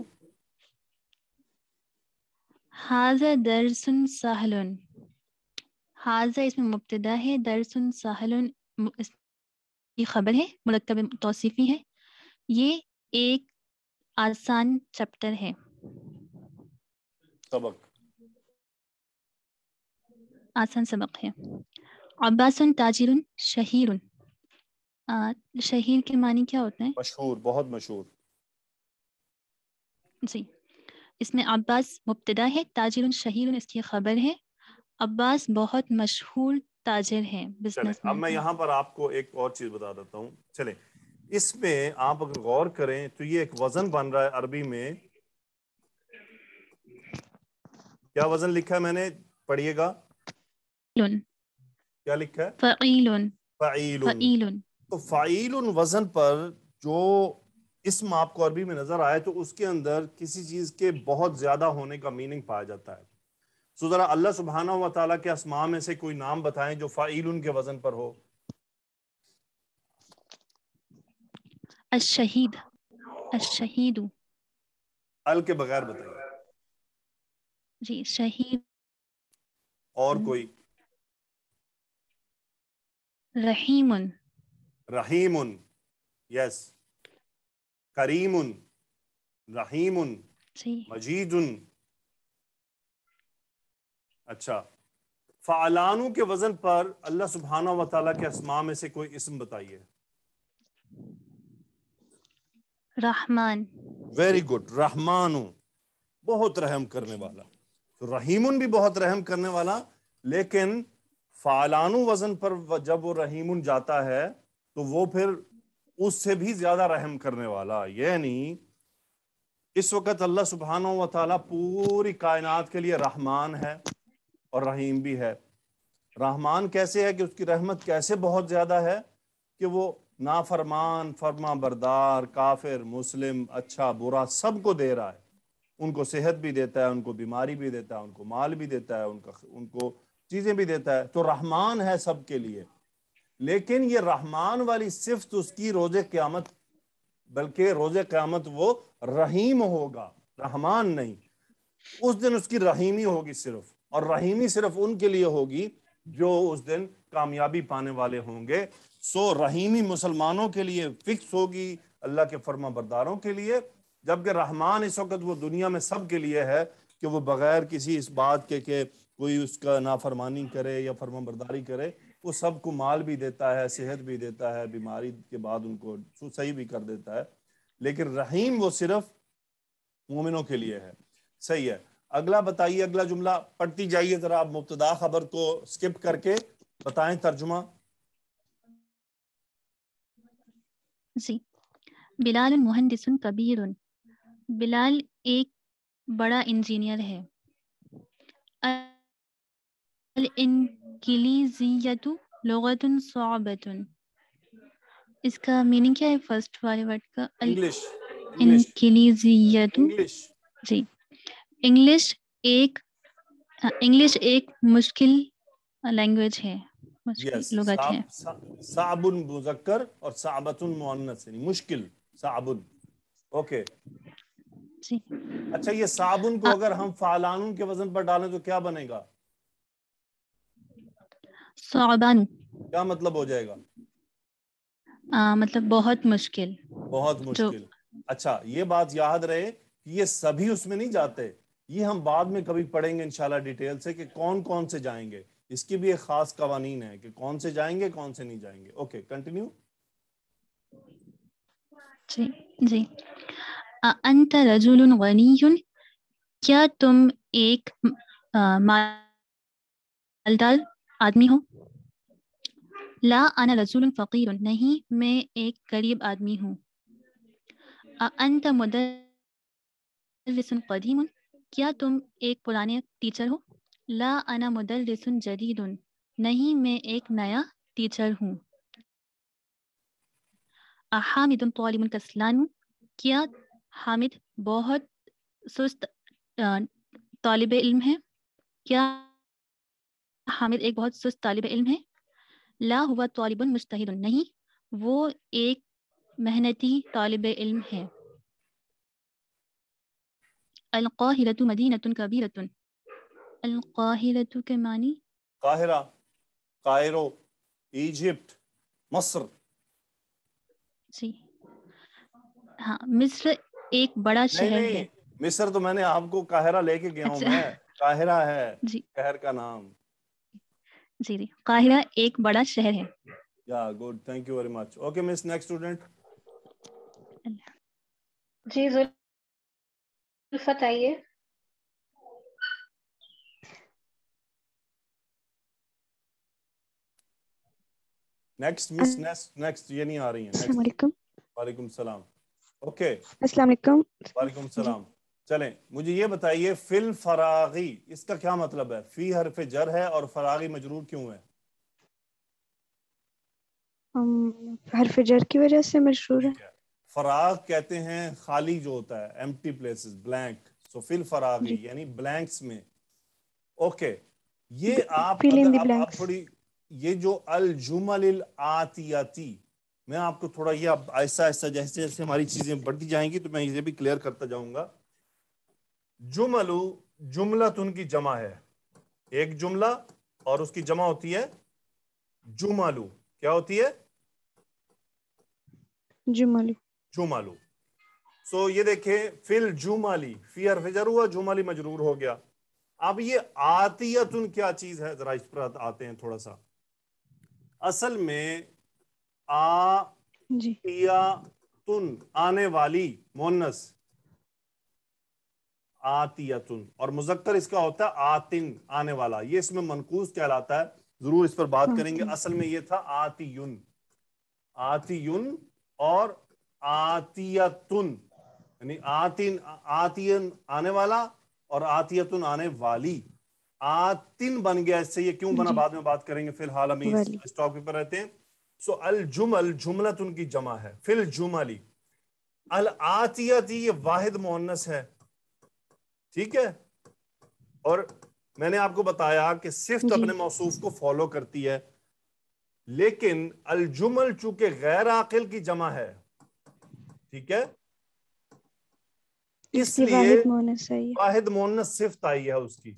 हाजा दरसुन सहलुन हाजा इसमें मुब्तदा है दरसुन सहलुन ये खबर है मरकब तोसीफ़ी है ये एक आसान चैप्टर है सबक आसान सबक है अब्बासन ताजिर शहीर शहीर के मानी क्या होते हैं मशहूर बहुत मशहूर जी इसमें अब्बास मुब्तदा है ताजिर शहीर इसकी खबर है अब्बास बहुत मशहूर ताजिर हैं बिजनेस अब मैं हाँ। यहाँ पर आपको एक और चीज बता देता हूँ चले इसमें आप अगर गौर करें तो ये एक वजन बन रहा है अरबी में क्या वजन लिखा है मैंने पढ़िएगा क्या लिखा है फ़ाइलुन फ़ाइलुन तो फ़ाइलुन वजन पर जो इसम आपको अरबी में नजर आए तो उसके अंदर किसी चीज के बहुत ज्यादा होने का मीनिंग पाया जाता है सो ज़रा अल्लाह सुबहाना व ताली के असमा में से कोई नाम बताएं जो फ़ाइल उनके वज़न पर हो अशहीद अशहीद अल के बगैर बताइए जी शहीद और कोई रहीमुन रहीमुन यस करीमुन रहीमुन मजीदुन अच्छा फ़ालानों के वजन पर अल्लाह सुबहाना व ताला के असमा में से कोई इसम बताइए रहमान वेरी गुड रहमानु बहुत रहम करने वाला तो रहीमुन भी बहुत रहम करने वाला लेकिन फालानु वजन पर जब वो रहीमुन जाता है तो वो फिर उससे भी ज्यादा रहम करने वाला यानी इस वक्त अल्लाह सुबहाना व ताला पूरी कायनात के लिए रहमान है और रहीम भी है रहमान कैसे है कि उसकी रहमत कैसे बहुत ज़्यादा है कि वो नाफरमान फरमा बरदार काफिर मुस्लिम अच्छा बुरा सबको दे रहा है उनको सेहत भी देता है उनको बीमारी भी देता है उनको माल भी देता है उनका उनको चीज़ें भी देता है तो रहमान है सबके लिए लेकिन ये रहमान वाली सिफ्त उसकी रोज़ क़्यामत बल्कि रोज़ क़्यामत वो रहीम होगा रहमान नहीं उस दिन उसकी रहीमी होगी सिर्फ और रहीमी सिर्फ उनके लिए होगी जो उस दिन कामयाबी पाने वाले होंगे सो रहीमी मुसलमानों के लिए फिक्स होगी अल्लाह के फर्मा बरदारों के लिए जबकि रहमान इस वक्त वो दुनिया में सब के लिए है कि वो बगैर किसी इस बात के कि कोई उसका नाफरमानी करे या फर्मा बरदारी करे वो सबको माल भी देता है सेहत भी देता है बीमारी के बाद उनको सही भी कर देता है लेकिन रहीम वो सिर्फ मोमिनों के लिए है सही है अगला बताइए अगला जुमला पढ़ती जाइए जरा आप मुब्तदा खबर को स्किप करके बताएं तर्जुमा जी बिलाल मुहंदिसन कबीर बिलाल एक बड़ा इंजीनियर है इनकलीजियतु लगतुन सौबतुन इसका मीनिंग क्या है फर्स्ट वाले वर्ड का इंग्लिश इनकलीजियतु जी इंग्लिश एक इंग्लिश हाँ, एक मुश्किल लैंग्वेज है साबुन मुजक्कर और साबतुन मुअन्नस यानी मुश्किल साबुन ओके जी अच्छा ये साबुन को हाँ। अगर हम फालानुन के वजन पर डालें तो क्या बनेगा साबन क्या मतलब हो जाएगा आ, मतलब बहुत मुश्किल बहुत मुश्किल अच्छा ये बात याद रहे कि ये सभी उसमें नहीं जाते ये हम बाद में कभी पढ़ेंगे इनशाला डिटेल से कि कौन कौन से जाएंगे इसकी भी एक खास कवानीन है कि कौन से जाएंगे कौन से नहीं जाएंगे ओके कंटिन्यू जी जी अंत रजुल क्या तुम एक मालदार आदमी हो ला आना रसूल फ़कीर नहीं मैं एक गरीब आदमी हूँ अंत मुदरसन कदीम क्या तुम एक पुराने टीचर हो ला अना मुदल रिसुन जदीदुन नहीं मैं एक नया टीचर हूँ हामिद कसलान क्या हामिद बहुत सुस्त तालिब इल्म है क्या हामिद एक बहुत सुस्त तालब इल्म है ला हुआ तालिबन मुश्तहिद नहीं वो एक मेहनती तालिब इल्म है القاهرة مدينة كبيرة القاهرة كماني قاهرة قاهرة إيجيبت مصر سي हाँ मिस्र एक बड़ा शहर है मिस्र तो मैंने आपको काहिरा लेके गया हूँ मैं काहिरा है जी शहर का नाम जी जी काहिरा एक बड़ा शहर है या good thank you very much okay miss next student जी उल्फत आइए नेक्स्ट मिस नेक्स्ट नेक्स्ट ये नहीं आ रही है अस्सलाम वालेकुम वालेकुम सलाम ओके अस्सलाम वालेकुम वालेकुम सलाम चलें मुझे ये बताइए फिल फरागी इसका क्या मतलब है फी हरफ जर है और फरागी मजरूर क्यों है हरफ जर की वजह से मशहूर है फराग कहते हैं खाली जो होता है empty place blank so fill फराग यानी ब्लैंक्स में ओके ये आप, आप, थोड़ी ये जो अल जुमल आतियाती मैं आपको थोड़ा ये ऐसा ऐसा जैसे जैसे हमारी चीजें बढ़ती जाएंगी तो मैं ये भी क्लियर करता जाऊंगा जुमलू जुमला तो उनकी जमा है एक जुमला और उसकी जमा होती है जुमालू क्या होती है जुमालू जुमालू सो ये देखे फिल जुमाली फी फिजर हुआ जुमाली मजरूर हो गया अब ये आतियतुन क्या चीज है जरा इस पर आते हैं थोड़ा सा असल में आ तुन आने वाली मोनस आतियतुन और मुजक्कर इसका होता है आतिन आने वाला ये इसमें मनकूस कहलाता है जरूर इस पर बात हाँ। करेंगे असल में ये था आतियुन आतियुन और आतियतुन यानी आतिन आतियन आने वाला और आतियतुन आने वाली आतिन बन गया इससे ये क्यों बना बाद में बात करेंगे फिलहाल हम इस टॉपिक पर रहते हैं सो अल जुमल जुमलत उनकी जमा है फिल जुमली अल आतियत ये वाहिद मोहनस है ठीक है और मैंने आपको बताया कि सिफ्त अपने मौसूफ को फॉलो करती है लेकिन अलजुमल चूंकि गैर आकिल की जमा है ठीक है इसलिए वाहिद मोनस सिफ्त आई है उसकी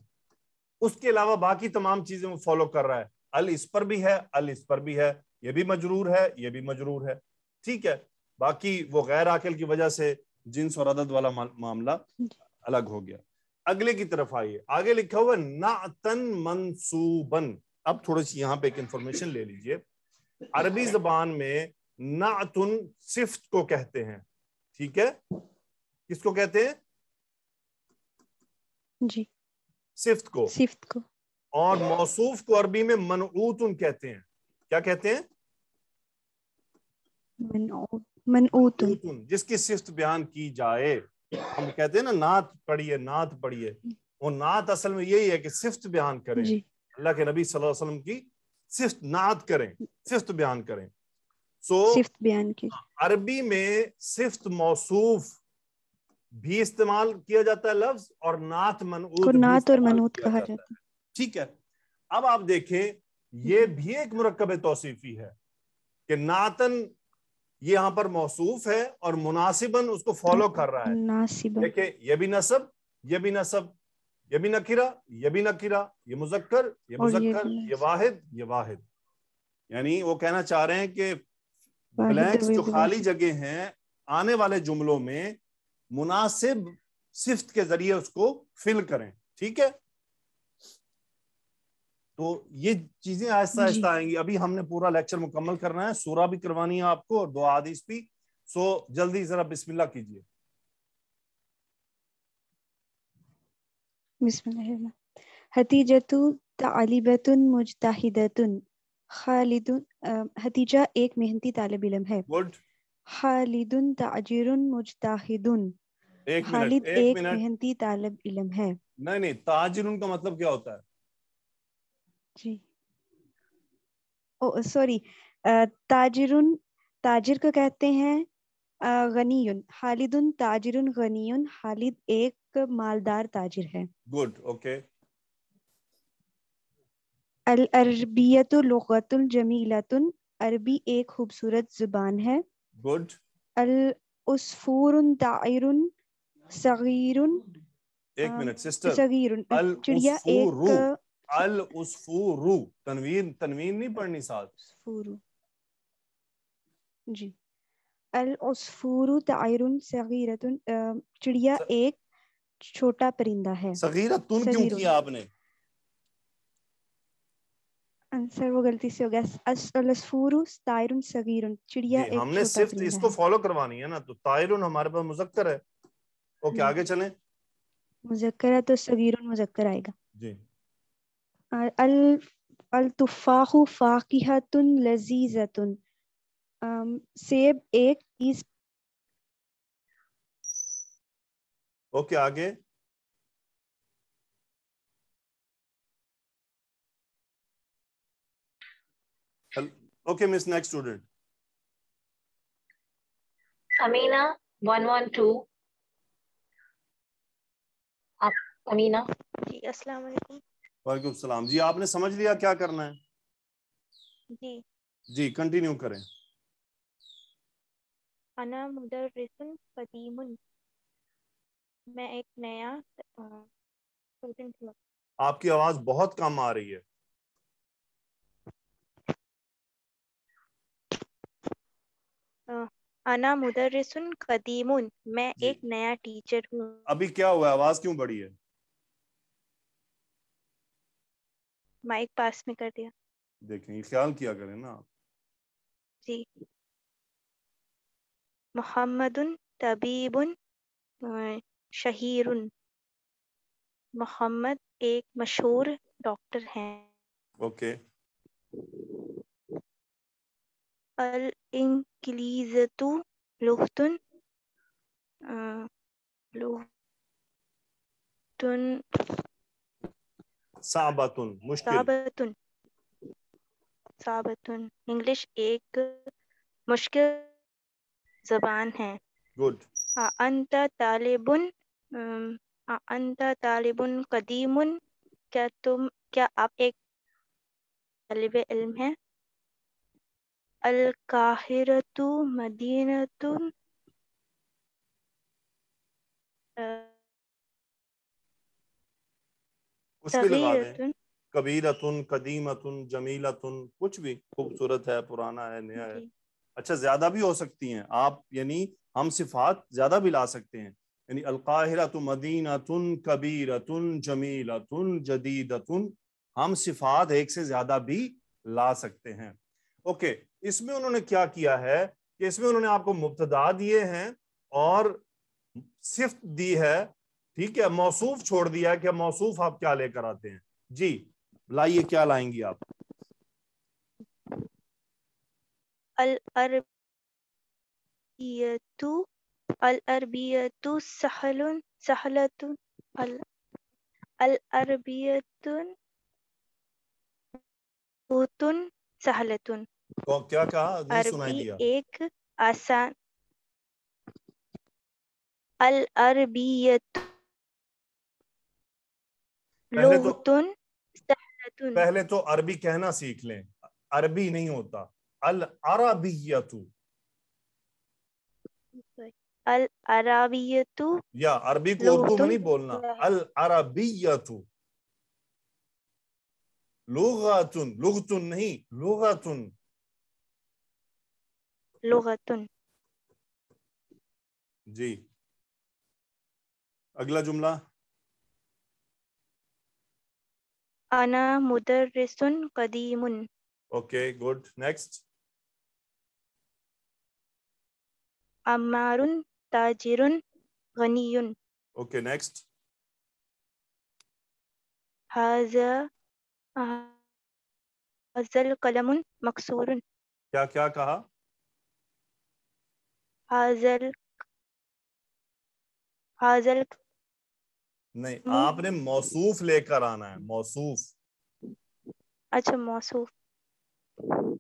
उसके अलावा बाकी तमाम चीजें वो फॉलो कर रहा है अल इस पर भी है अल इस पर भी है ये भी मजरूर है ये भी मजरूर है ठीक है बाकी वो गैर आकल की वजह से जिन्स और अदद वाला मामला अलग हो गया अगले की तरफ आइए आगे लिखा हुआ नातन मनसूबन अब थोड़ी सी यहाँ पे एक इंफॉर्मेशन ले लीजिए अरबी जबान में नातुन सिफ्त को कहते हैं ठीक है किसको कहते हैं जी सिफ्त को सिफ्त को और मौसूफ को अरबी में मनऊतन कहते हैं क्या कहते हैं जिसकी सिफ्त बयान की जाए हम कहते हैं ना नात पढ़िए नात पढ़िए वो नात असल में यही है कि सिफ्त बयान करें अल्लाह के नबी सल्लल्लाहु अलैहि वसल्लम की सिफ्त नात करें सिफ्त बयान करें सो so, बयान की अरबी में सिफ्त मौसूफ भी इस्तेमाल किया जाता है लफ्ज और नात मनूद नात और मनूत कहा जाता है ठीक है अब आप देखें ये हम्म। भी एक मरकब तोसीफी है कि नातन ये यहाँ पर मौसूफ है और मुनासिबन उसको फॉलो हम्म। कर रहा है देखिए ये भी नसब ये भी नसब ये भी नकिरा ये भी नकिरा ये मुजक्कर ये मुजक्कर ये, ये वाहिद ये वाहिद यानी वो कहना चाह रहे हैं कि ब्लैंक्स जो तो तो खाली जगह हैं आने वाले जुमलों में मुनासिब सिफ्त के जरिए उसको फिल करें ठीक है तो ये चीजें आहिस्ता आहिस्ता आएंगी अभी हमने पूरा लेक्चर मुकम्मल करना है सूरा भी करवानी है आपको और दो आदिश भी सो जल्दी जरा बिस्मिल्लाह कीजिए बिस्मिल्लाह हतीजतु तालिबतुन मुजताहिदतुन खालिदुन हतीजा एक मेहनती तालब इलम है खालिदुन ताजिरुन मुजताहिदुन एक खालिद एक, एक मेहनती तालब इलम है नहीं नहीं ताजिरुन का मतलब क्या होता है जी ओ सॉरी ताजिरुन ताजिर को कहते हैं गनीयुन खालिदुन ताजिरुन गनीयुन खालिद एक मालदार ताजिर है गुड ओके okay. अल अरबियत लगतुल जमीलतुन अरबी एक खूबसूरत जुबान है गुड अल उसफूर तायरुन सगीरुन एक मिनट सिस्टर सगीरुन चिड़िया एक अल उसफूरु तनवीर तनवीर नहीं पढ़नी साथ उसफूरु जी अल उसफूरु तायरुन सगीरतुन चिड़िया एक छोटा परिंदा है सगीरतुन क्यों किया आपने आंसर वो गलती से हो गया अस्फूरु तायरुन सगीरुन चिड़िया एक हमने सिर्फ इसको फॉलो करवानी है ना तो तायरुन हमारे पास मुजक्कर है ओके आगे हम्म। चले मुजक्कर है तो सगीरुन मुजक्कर आएगा जी अल अल तुफाहु फाकिहतुन लजीजतुन सेब एक चीज ओके आगे Okay, Miss next student. Amina, 112. आप अमीना जी अस्सलाम वालेकुम वालेकुम सलाम जी आपने समझ लिया क्या करना है जी जी कंटिन्यू करें अना मुदर मुदर्रिसुन कदीमुन मैं एक नया स्टूडेंट हूं आपकी आवाज बहुत कम आ रही है अना मुदरसुन कदीमुन मैं एक नया टीचर हूँ अभी क्या हुआ आवाज क्यों बड़ी है माइक पास में कर दिया देखें ये ख्याल किया करें ना आप जी मोहम्मदुन तबीबुन शहीरुन मोहम्मद एक मशहूर डॉक्टर हैं ओके okay. الإنكليزة لغة لغة صعبة मुश्किल صعبة صعبة इंग्लिश एक मुश्किल जबान है गुड अंत तालिबुन अंत तालिबुन कदीमुन क्या तुम क्या आप एक तलब इल्म हैं काहिरतु मदीनतु कबीरतुन कदीमतुन जमीलतुन कुछ भी खूबसूरत है पुराना है नया है अच्छा ज्यादा भी हो सकती हैं आप यानी हम सिफात ज्यादा भी ला सकते हैं यानी अलकाहिरतु तो मदीनतुन कबीरतुन जमीलतुन जदीदतुन हम सिफात एक से ज्यादा भी ला सकते हैं ओके okay. इसमें उन्होंने क्या किया है कि इसमें उन्होंने आपको मुबतदा दिए हैं और सिफ्त दी है ठीक है मौसूफ छोड़ दिया है कि मौसूफ आप क्या लेकर आते हैं जी लाइए क्या लाएंगी आप अल अरबियतु अल अरबियतु सहलुन सहलतुन अल अल अरबियतुन सहलतुन कौन क्या कहा अरबी एक आसान अल अरबियत लुगतुन तो- सहलतुन पहले तो अरबी कहना सीख लें अरबी नहीं होता अल अरबियतु अल अरबियतु या अरबी को उर्दू में नहीं बोलना अल अरबियतु लुगतुन लुगतुन नहीं लुगतुन लोहतुन जी अगला जुमला अना रिसुन कदीमुन ओके गुड नेक्स्ट अमारुन ताजिरुन गनीयुन ओके नेक्स्ट हाजा हजल कलमुन मकसूरुन क्या क्या कहा हाजल हाजल नहीं हम्म। आपने मौसूफ लेकर आना है मौसूफ अच्छा मौसूफ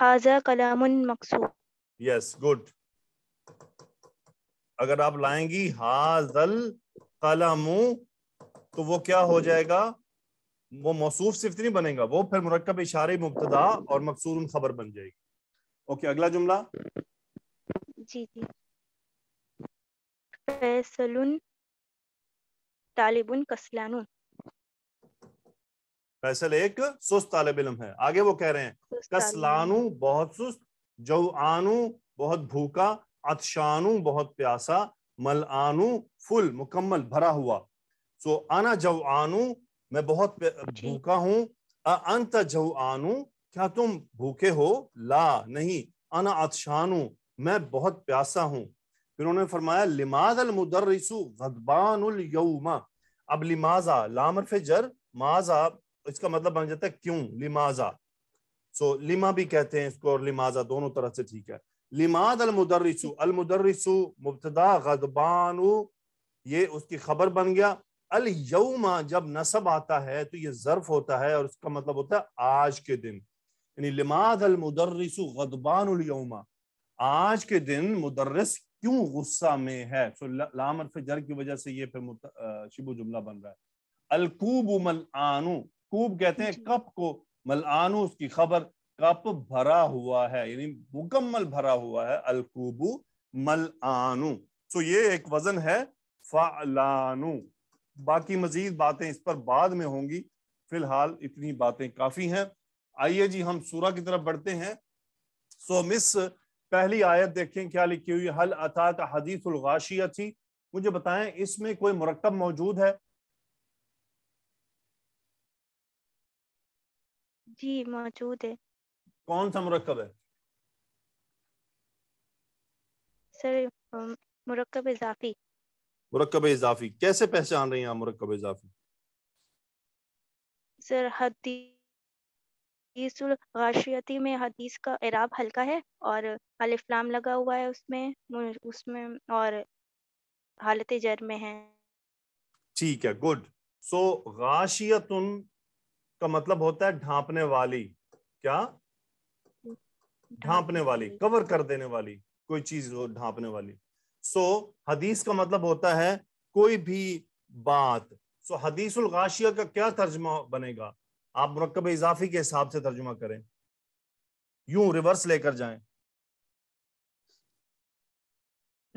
हाजा कलामुन मकसूफ यस गुड अगर आप लाएंगी हाजल कलमु तो वो क्या हो जाएगा वो मौसूफ सिर्फ नहीं बनेगा वो फिर मुरकब इशारे मुबतदा और मकसूर खबर बन जाएगी ओके अगला जुमला जी जी फैसलुन तालिबुन कसलानु फैसल एक सुस्त तालिब इलम है आगे वो कह रहे हैं कसलानु बहुत सुस्त जो आनु बहुत भूखा अतशानु बहुत प्यासा मल आनु फुल मुकम्मल भरा हुआ सो आना आनु मैं बहुत भूखा हूँ अंत आनु क्या तुम भूखे हो ला नहीं अना अतशानु मैं बहुत प्यासा हूँ फिर उन्होंने फरमाया लिमाज अल मुदर्रिसु गदबान यौमा अब लिमाजा लामर फिजर माजा इसका मतलब बन जाता है क्यों लिमाजा सो लिमा भी कहते हैं इसको और लिमाजा दोनों तरह से ठीक है लिमाद अल मुदर्रिसु अल मुदर्रिसु मुबतदा गदबान ये उसकी खबर बन गया अल यौमा जब नसब आता है तो ये जर्फ होता है और उसका मतलब होता है आज के दिन यानी लिमाद अल मुदर्रिसु गदबान यौमा आज के दिन मुदरस क्यों गुस्सा में है सो लाम अर्फ जर की वजह से ये फिर शिबो जुमला बन रहा है अलकूब मल आनू कूब कहते हैं कप को मल उसकी खबर कप भरा हुआ है यानी मुकम्मल भरा हुआ है अलकूबू मल आनू सो ये एक वजन है फलानु बाकी मजीद बातें इस पर बाद में होंगी फिलहाल इतनी बातें काफी हैं आइए जी हम सूरा की तरफ बढ़ते हैं सो मिस पहली आयत देखें क्या लिखी हुई हल अता का हदीसुलगाशिया थी मुझे बताएं इसमें कोई मरकब मौजूद है जी मौजूद है कौन सा मरकब है सर मरकब इजाफी मरकब इजाफी कैसे पहचान रही हैं आप मरकब इजाफी सर हदी हदीसुल गाशियती में हदीस का इराब हल्का है और अलिफ्लाम लगा हुआ है उसमें उसमें और हालत जर में है ठीक है गुड सो so, गाशियतुन का मतलब होता है ढांपने वाली क्या ढांपने वाली कवर कर देने वाली कोई चीज हो ढांपने वाली सो so, हदीस का मतलब होता है कोई भी बात सो so, हदीसुल गाशिया का क्या तर्जमा बनेगा आप मरकब इजाफी के हिसाब से तर्जुमा करें यूं रिवर्स लेकर जाएं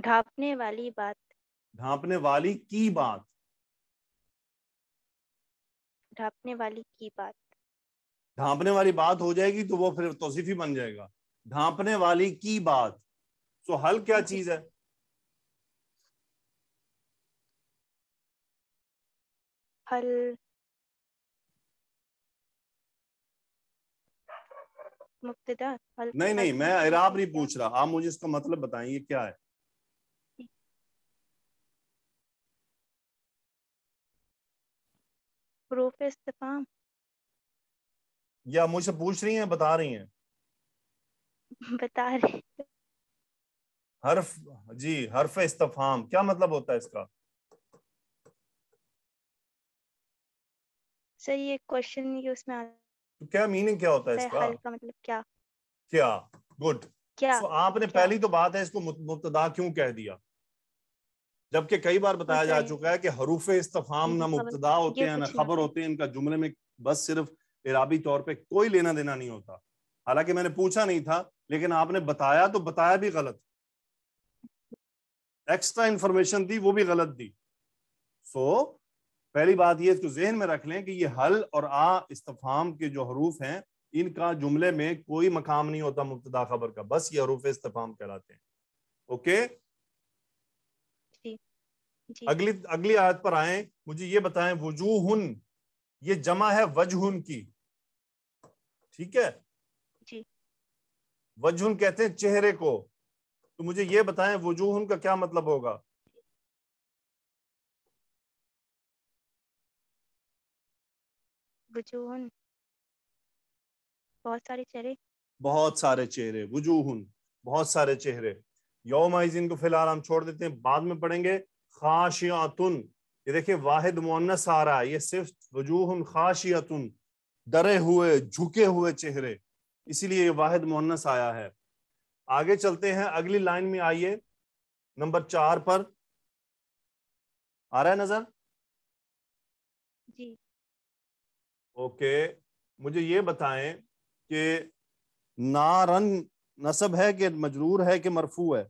ढांपने वाली बात ढांपने वाली की बात ढांपने वाली की बात ढांपने वाली बात हो जाएगी तो वो फिर तोसीफी बन जाएगा ढांपने वाली की बात तो हल क्या चीज है हल मुब्तदा नहीं नहीं मैं इराब नहीं पूछ रहा आप मुझे इसका मतलब बताएंगे क्या है प्रूफ इस्तेफाम या मुझसे पूछ रही हैं बता रही हैं बता रही हर्फ जी हर्फ इस्तफाम क्या मतलब होता है इसका सर ये क्वेश्चन ये उसमें आ तो क्या मीनिंग क्या होता है इसका मतलब क्या क्या गुड क्या so, आपने क्या? पहली तो बात है इसको मुबतदा क्यों कह दिया जबकि कई बार बताया जा चुका है कि हरूफ इस्तफाम ना मुबतदा होते हैं ना खबर होते हैं इनका जुमले में बस सिर्फ इराबी तौर पे कोई लेना देना नहीं होता हालांकि मैंने पूछा नहीं था लेकिन आपने बताया तो बताया भी गलत एक्स्ट्रा इंफॉर्मेशन दी वो भी गलत दी सो so, पहली बात यह इसको जहन में रख लें कि ये हल और आ इस्तफाम के जो हरूफ हैं इनका जुमले में कोई मकाम नहीं होता मुबतदा खबर का बस ये हरूफ इस्तफाम कहलाते हैं ओके अगली अगली आयत पर आए मुझे ये बताएं वजूहन ये जमा है वजहुन की ठीक है वजहुन कहते हैं चेहरे को तो मुझे ये बताएं वजूहन का क्या मतलब होगा वजूहन बहुत सारे चेहरे बहुत सारे चेहरे वजूहन बहुत सारे चेहरे यौमाइजिन को फिलहाल हम छोड़ देते हैं बाद में पढ़ेंगे खाशियातुन ये देखिए वाहिद मुन्नस आ रहा है ये सिर्फ वजूहन खाशियातुन डरे हुए झुके हुए चेहरे इसीलिए ये वाहिद मुन्नस आया है आगे चलते हैं अगली लाइन में आइए नंबर चार पर आ रहा है नजर जी ओके मुझे ये बताएं कि नारन नसब है कि मजरूर है कि मरफू है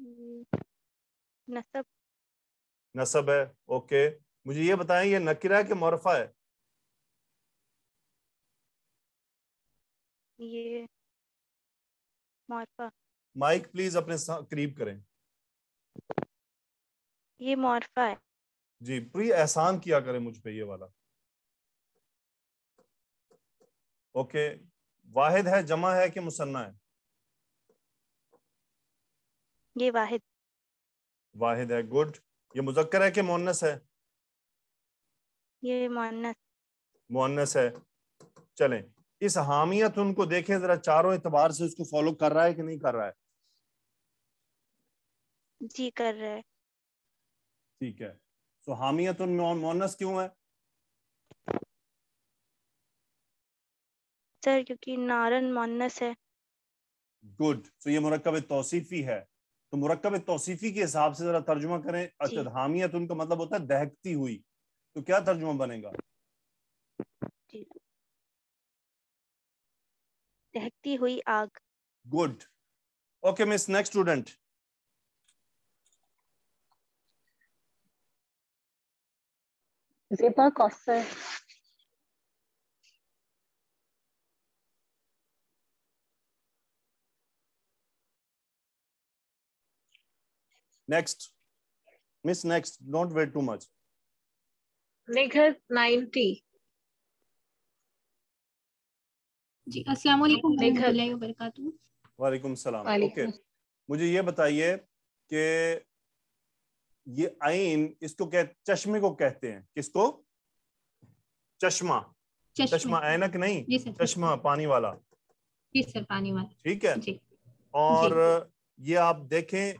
हम्म, नसब नसब है ओके मुझे ये बताएं ये नकिरा है कि मरफा है ये माइक प्लीज अपने करीब करें ये मोरफा है जी प्री एहसान किया करें मुझ पे ये वाला ओके वाहिद है जमा है कि मुसन्ना है ये वाहिद वाहिद है गुड ये मुजक्कर है कि मोनस है ये मोनस मोनस है चलें इस हामियत उनको देखें जरा चारों एतबार से उसको फॉलो कर रहा है कि नहीं कर रहा है जी कर रहा है ठीक है तो हामियत तो मोनस क्यों है सर क्योंकि नारन मोनस है गुड तो ये मुरकब तोसीफी है तो मुरकब तोसीफी के हिसाब से जरा तर्जुमा करें अच्छा हामियत तो उनका मतलब होता है दहकती हुई तो क्या तर्जुमा बनेगा दहकती हुई आग good okay miss next student Zeba Koster. Next. Miss next. Don't wait too much. Nikhil 90. जी अस्सलाम वालेकुम वालेकुम सलाम ओके मुझे ये बताइए कि ये आइन इसको कह चश्मे को कहते हैं किसको चश्मा चश्मा ऐनक नहीं चश्मा पानी वाला सर पानी वाला ठीक है जी, और जी, ये आप देखें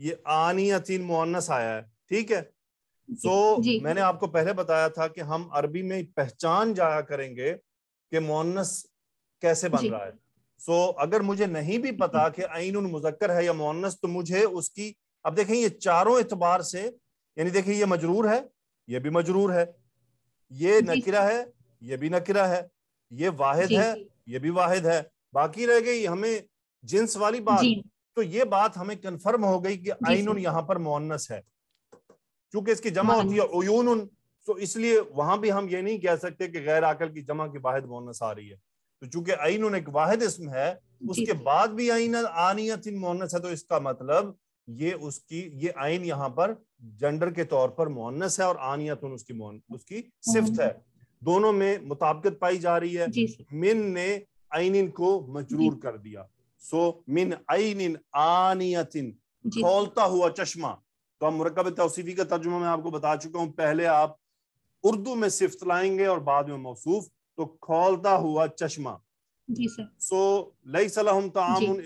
ये आनी अतील मुआनस आया है ठीक है सो तो so, मैंने आपको पहले बताया था कि हम अरबी में पहचान जाया करेंगे कि मुआनस कैसे बन रहा है सो so, अगर मुझे नहीं भी पता कि आइन मुजक्कर है या मुआनस तो मुझे उसकी अब देखें ये चारों एतबार से यानी देखिए ये मजरूर है ये भी मजरूर है ये नकिरा है ये भी नकिरा है ये वाहिद है ये भी वाहिद है बाकी रह गई हमें जिन्स वाली बात तो ये बात हमें कंफर्म हो गई कि आइन यहाँ पर मोनस है चूंकि इसकी जमा हाँ होती है ओयून तो इसलिए वहां भी हम ये नहीं कह सकते कि गैर आकल की जमा की वाहिद मोनस आ रही है तो चूंकि आइन एक वाहिद इसम है उसके बाद भी आइन आनियत मोनस है तो इसका मतलब ये उसकी ये आइन यहाँ पर जेंडर के तौर पर मोहनस है और आनियत उसकी उसकी सिफ्त है हम्म। दोनों में मुताबकत पाई जा रही है मिन ने आइन को मजरूर कर दिया सो मिन आइन आनियतिन खोलता हुआ चश्मा तो हम मरकब तोसीफ़ी का तर्जुमा मैं आपको बता चुका हूँ पहले आप उर्दू में सिफ्त लाएंगे और बाद में मौसूफ तो खोलता हुआ चश्मा सो लई सलाम तमाम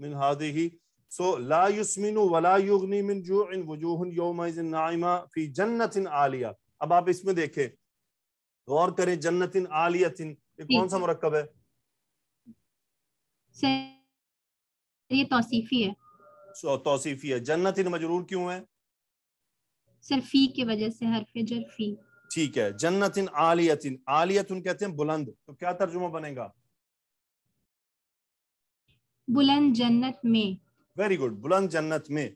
मिन हादिही सो ला युस्मिन वला युगनी मिन जुइन वजूहन यौमाइज़िन नाइमा फी जन्नतिन आलिया अब आप इसमें देखें गौर करें जन्नतिन आलियतिन ये कौन सा मरकब है ये तौसीफी है तौसीफी है जन्नतिन मजरूर क्यों है सर फी की वजह से हरफ जर फी ठीक है जन्नतिन आलियतिन आलियतुन कहते हैं बुलंद तो क्या तर्जुमा बनेगा बुलंद जन्नत में वेरी गुड बुलंद जन्नत में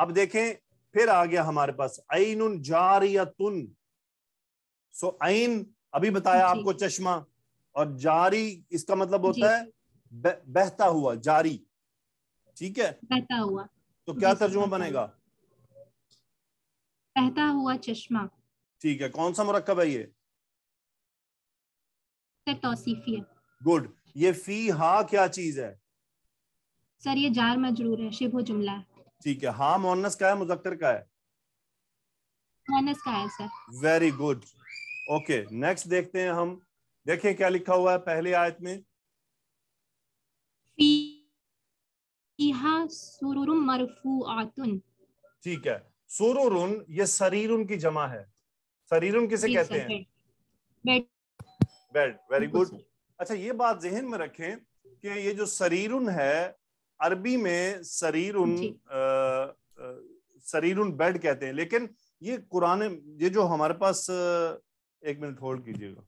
अब देखें फिर आ गया हमारे पास या जारियतुन सो so, अभी बताया आपको चश्मा और जारी इसका मतलब होता है बहता हुआ जारी ठीक है बहता हुआ तो क्या तर्जुमा बनेगा बहता हुआ चश्मा ठीक है कौन सा मुरक्कब है ये गुड ये फी हा क्या चीज है सर ये जार मजरूर है शिव जुमला ठीक है हाँ मोहनस का है मुजक्कर का है मोहनस का है sir very good okay next देखते हैं हम देखें क्या लिखा हुआ है पहले आयत में ठीक है सुरुरुन ये शरीरुन की जमा है शरीरुन किसे कहते हैं बेड बेड वेरी गुड अच्छा ये बात जहन में रखें कि ये जो शरीरुन है अरबी में शरीर उन शरीर उन बेड कहते हैं लेकिन ये कुरान ये जो हमारे पास एक मिनट होल्ड कीजिएगा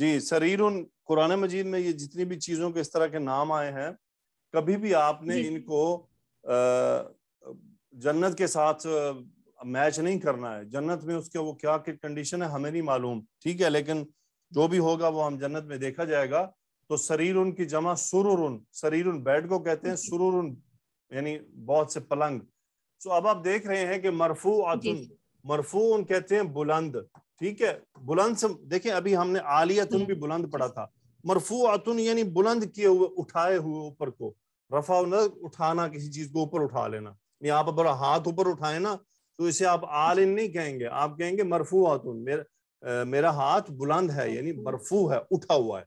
जी शरीर उन कुरान मजीद में ये जितनी भी चीजों के इस तरह के नाम आए हैं कभी भी आपने इनको जन्नत के साथ मैच नहीं करना है जन्नत में उसके वो क्या कंडीशन है हमें नहीं मालूम ठीक है लेकिन जो भी होगा वो हम जन्नत में देखा जाएगा तो शरीर उनकी जमा सुरुर शरीर उन बेड को कहते हैं सुरुर यानी बहुत से पलंग सो तो अब आप देख रहे हैं कि मरफू आतुन मरफू उन कहते हैं बुलंद ठीक है बुलंद से देखें अभी हमने आलियातुन भी बुलंद पढ़ा था मरफू आतुन यानी बुलंद किए हुए उठाए हुए ऊपर को रफा न उठाना किसी चीज को ऊपर उठा लेना नहीं आप अपना हाथ ऊपर उठाए ना तो इसे आप आलिन नहीं कहेंगे आप कहेंगे मरफू आतुन मेरा मेरा हाथ बुलंद है यानी मरफू है उठा हुआ है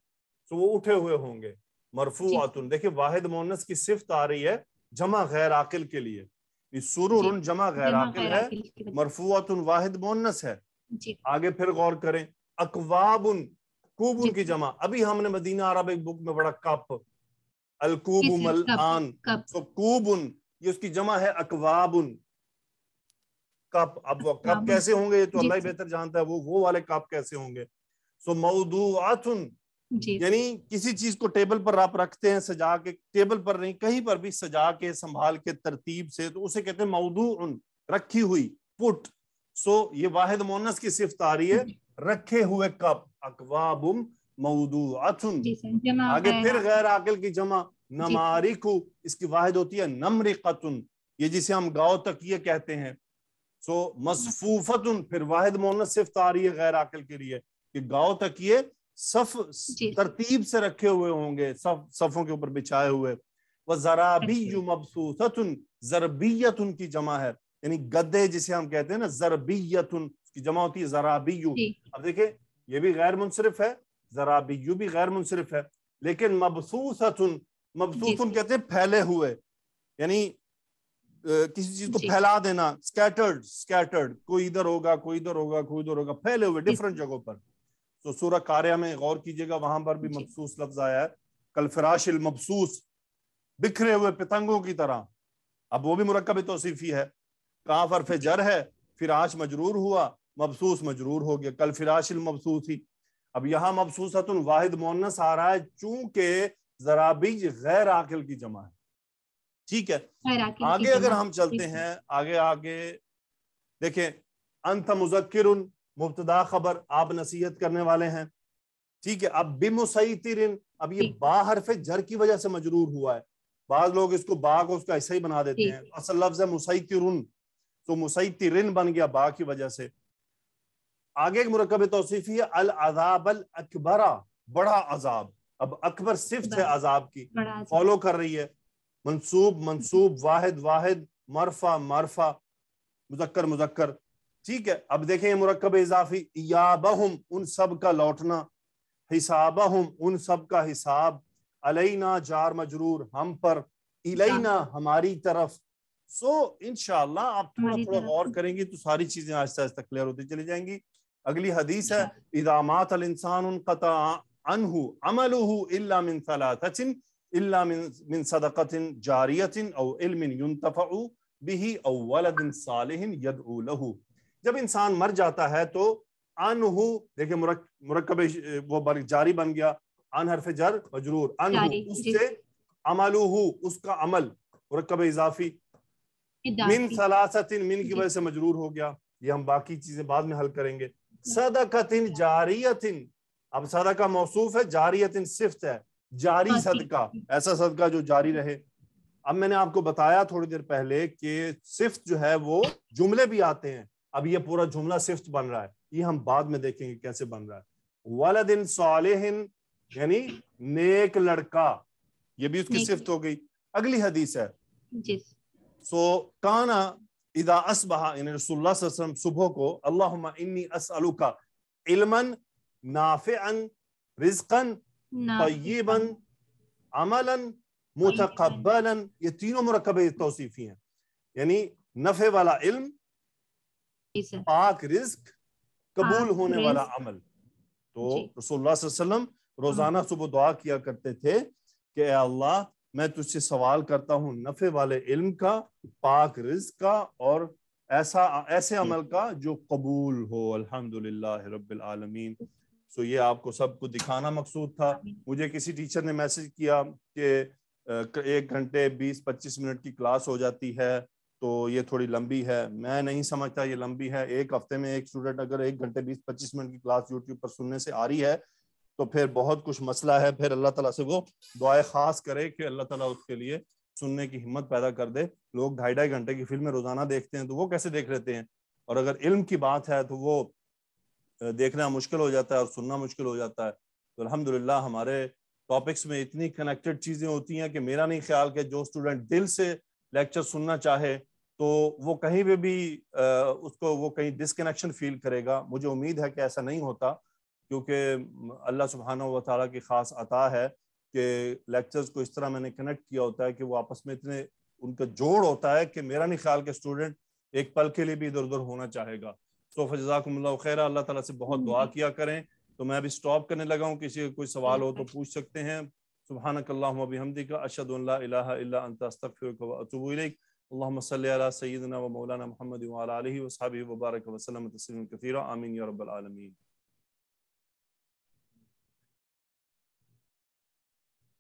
तो वो उठे हुए होंगे मरफू आतुन देखिये वाहिद मोनस की सिफ्त आ रही है जमा गैर आकिल के लिए सुरुर जमा गैर आकिल है मरफू मरफूआतुन वाहिद मोनस है आगे फिर गौर करें उन कुबुन की जमा अभी हमने मदीना अरब एक बुक में पढ़ा कप अलकूब मल आन तो उन ये उसकी जमा है उन कप अब वो कप कैसे होंगे ये तो अल्लाह ही बेहतर जानता है वो वो वाले कप कैसे होंगे सो मऊदू आथुन यानी किसी चीज को टेबल पर आप रखते हैं सजा के टेबल पर नहीं कहीं पर भी सजा के संभाल के तरतीब से तो उसे कहते हैं मऊदू रखी हुई पुट सो ये वाहिद मोनस की सिफ्त आ रही है रखे हुए कप अकवाबुम मऊदू अथुन आगे फिर गैर आकिल की जमा नमारिकु इसकी वाहिद होती है नमरिकतुन ये जिसे हम गाओ तक ये कहते हैं सो मसफूफतुन फिर वाहिद मोनस सिफ्त आ रही है गैर आकिल के लिए कि गाओ तक ये सफ तरतीब से रखे हुए होंगे सफ सफों के ऊपर बिछाए हुए वह जराबी मबसूसतुन जरबियत उनकी जमा है यानी गद्दे जिसे हम कहते हैं ना जरबीयतुन की जमा होती है जराबी अब देखे ये भी गैर मुनसरफ है जराबी भी गैर मुनसरफ है लेकिन मबसूसतुन मबसूसुन कहते हैं फैले हुए यानी किसी चीज को फैला देना स्कैटर्ड स्कैटर्ड कोई इधर होगा कोई इधर होगा कोई इधर होगा फैले हुए डिफरेंट जगहों पर तो सूरह कार्य में गौर कीजिएगा वहां पर भी मबसूस लफ्ज आया है कल फराशिल मबसूस बिखरे हुए पतंगों की तरह अब वो भी मुरकब तोसीफी है काफ अर्फ जर है फिराश मजरूर हुआ मबसूस मजरूर हो गया कल फिराशिल ही अब यहाँ मबसूस वाहिद मोनस आ रहा है चूंकि जराबीज गैर आकिल की जमा है ठीक है आगे अगर हम चलते हैं आगे आगे देखें अंत मुजक्र मुफ्तदा खबर आप नसीहत करने वाले हैं ठीक है अब बिमुसैतिरिन अब ये बाहरफ जर की वजह से मजरूर हुआ है बाद लोग इसको बा को उसका ऐसा ही बना देते हैं असल लफ्ज है मुसैतिरुन तो मुसैती रिन बन गया बा की वजह से आगे एक मुरकब तोसीफी है अल अजाब अल अकबरा बड़ा अजाब अब अकबर सिफ्त है अजाब की फॉलो कर रही है मनसूब मनसूब वाहिद वाहिद मरफा मरफा मुजक्कर मुजक्कर ठीक है अब देखें ये मुरकब इजाफी बहुम उन सब का लौटना हिसाब हम उन सब का हिसाब अलैना जार मजरूर हम पर इलैना हमारी तरफ सो so, इनशाला आप थोड़ा थोड़ा गौर करेंगे तो सारी चीजें आहिस्ता आहिस्ता क्लियर होती चली जाएंगी अगली हदीस है इदामात अल इंसान उन कता अनहु इल्ला मिन सलातिन इल्ला मिन मिन सदकतिन जारियतिन औ बिही औ यदउ लहु जब इंसान मर जाता है तो अनहु देखिए मुरक, मुरक्कब वो जारी बन गया अन हरफ जर मजरूर अनहु उससे अमलहु उसका अमल मुरक्कब इजाफी मिन सलासतिन मिन की वजह से मजरूर हो गया ये हम बाकी चीजें बाद में हल करेंगे सदकतिन जारियतिन अब सदका मौसूफ है जारियतिन सिफ्त है जारी हाँ, सदका ऐसा सदका जो जारी रहे अब मैंने आपको बताया थोड़ी देर पहले कि सिफ्त जो है वो जुमले भी आते हैं अब ये पूरा जुमला सिफ्त बन रहा है ये हम बाद में देखेंगे कैसे बन रहा है वालदिन सालेहिन यानी नेक लड़का ये भी उसकी सिफ्त हो गई अगली हदीस है सो काना इदा असबहा यानी रसूलुल्लाह सल्लल्लाहु अलैहि वसल्लम सुबह को अल्लाहुम्मा इन्नी असअलुका इल्मन नाफिअन रिज़्कन तय्यिबन अमलन मुतकब्बलन ये तीनों मरकब तौसीफी हैं यानी नफे वाला इल्म पाक रिज्क कबूल होने वाला अमल तो रसूलुल्लाह सल्लल्लाहु अलैहि वसल्लम रोजाना सुबह दुआ किया करते थे कि अल्लाह मैं तुझसे सवाल करता हूँ नफे वाले इल्म का पाक रिज का और ऐसा ऐसे अमल का जो कबूल हो अल्हम्दुलिल्लाह रब्बिल आलमीन सो ये आपको सबको दिखाना मकसूद था मुझे किसी टीचर ने मैसेज किया कि एक घंटे बीस पच्चीस मिनट की क्लास हो जाती है तो ये थोड़ी लंबी है मैं नहीं समझता ये लंबी है एक हफ्ते में एक स्टूडेंट अगर एक घंटे बीस पच्चीस मिनट की क्लास यूट्यूब पर सुनने से आ रही है तो फिर बहुत कुछ मसला है फिर अल्लाह तला से वो दुआ खास करे कि अल्लाह तला उसके लिए सुनने की हिम्मत पैदा कर दे लोग ढाई ढाई घंटे की फिल्में रोजाना देखते हैं तो वो कैसे देख लेते हैं और अगर इल्म की बात है तो वो देखना मुश्किल हो जाता है और सुनना मुश्किल हो जाता है तो अलहमदिल्ला हमारे टॉपिक्स में इतनी कनेक्टेड चीज़ें होती हैं कि मेरा नहीं ख्याल कि जो स्टूडेंट दिल से लेक्चर सुनना चाहे तो वो कहीं पे भी, भी उसको वो कहीं डिसकनेक्शन फील करेगा मुझे उम्मीद है कि ऐसा नहीं होता क्योंकि अल्लाह सुबहाना व ताली की ख़ास अता है कि लेक्चर्स को इस तरह मैंने कनेक्ट किया होता है कि वो आपस में इतने उनका जोड़ होता है कि मेरा नहीं ख्याल कि स्टूडेंट एक पल के लिए भी इधर उधर होना चाहेगा तो फजाकमल्ला खैर अल्लाह ताला से बहुत दुआ किया करें तो मैं अभी स्टॉप करने लगा हूँ किसी कोई सवाल हो तो पूछ सकते हैं सुबहान कल्लाहमदी का अशद अल्लाम सल सैदना व मौलाना महमद वसाबी वबारक वसलम तस्वीर कफ़ीरा आमीन रबालमीन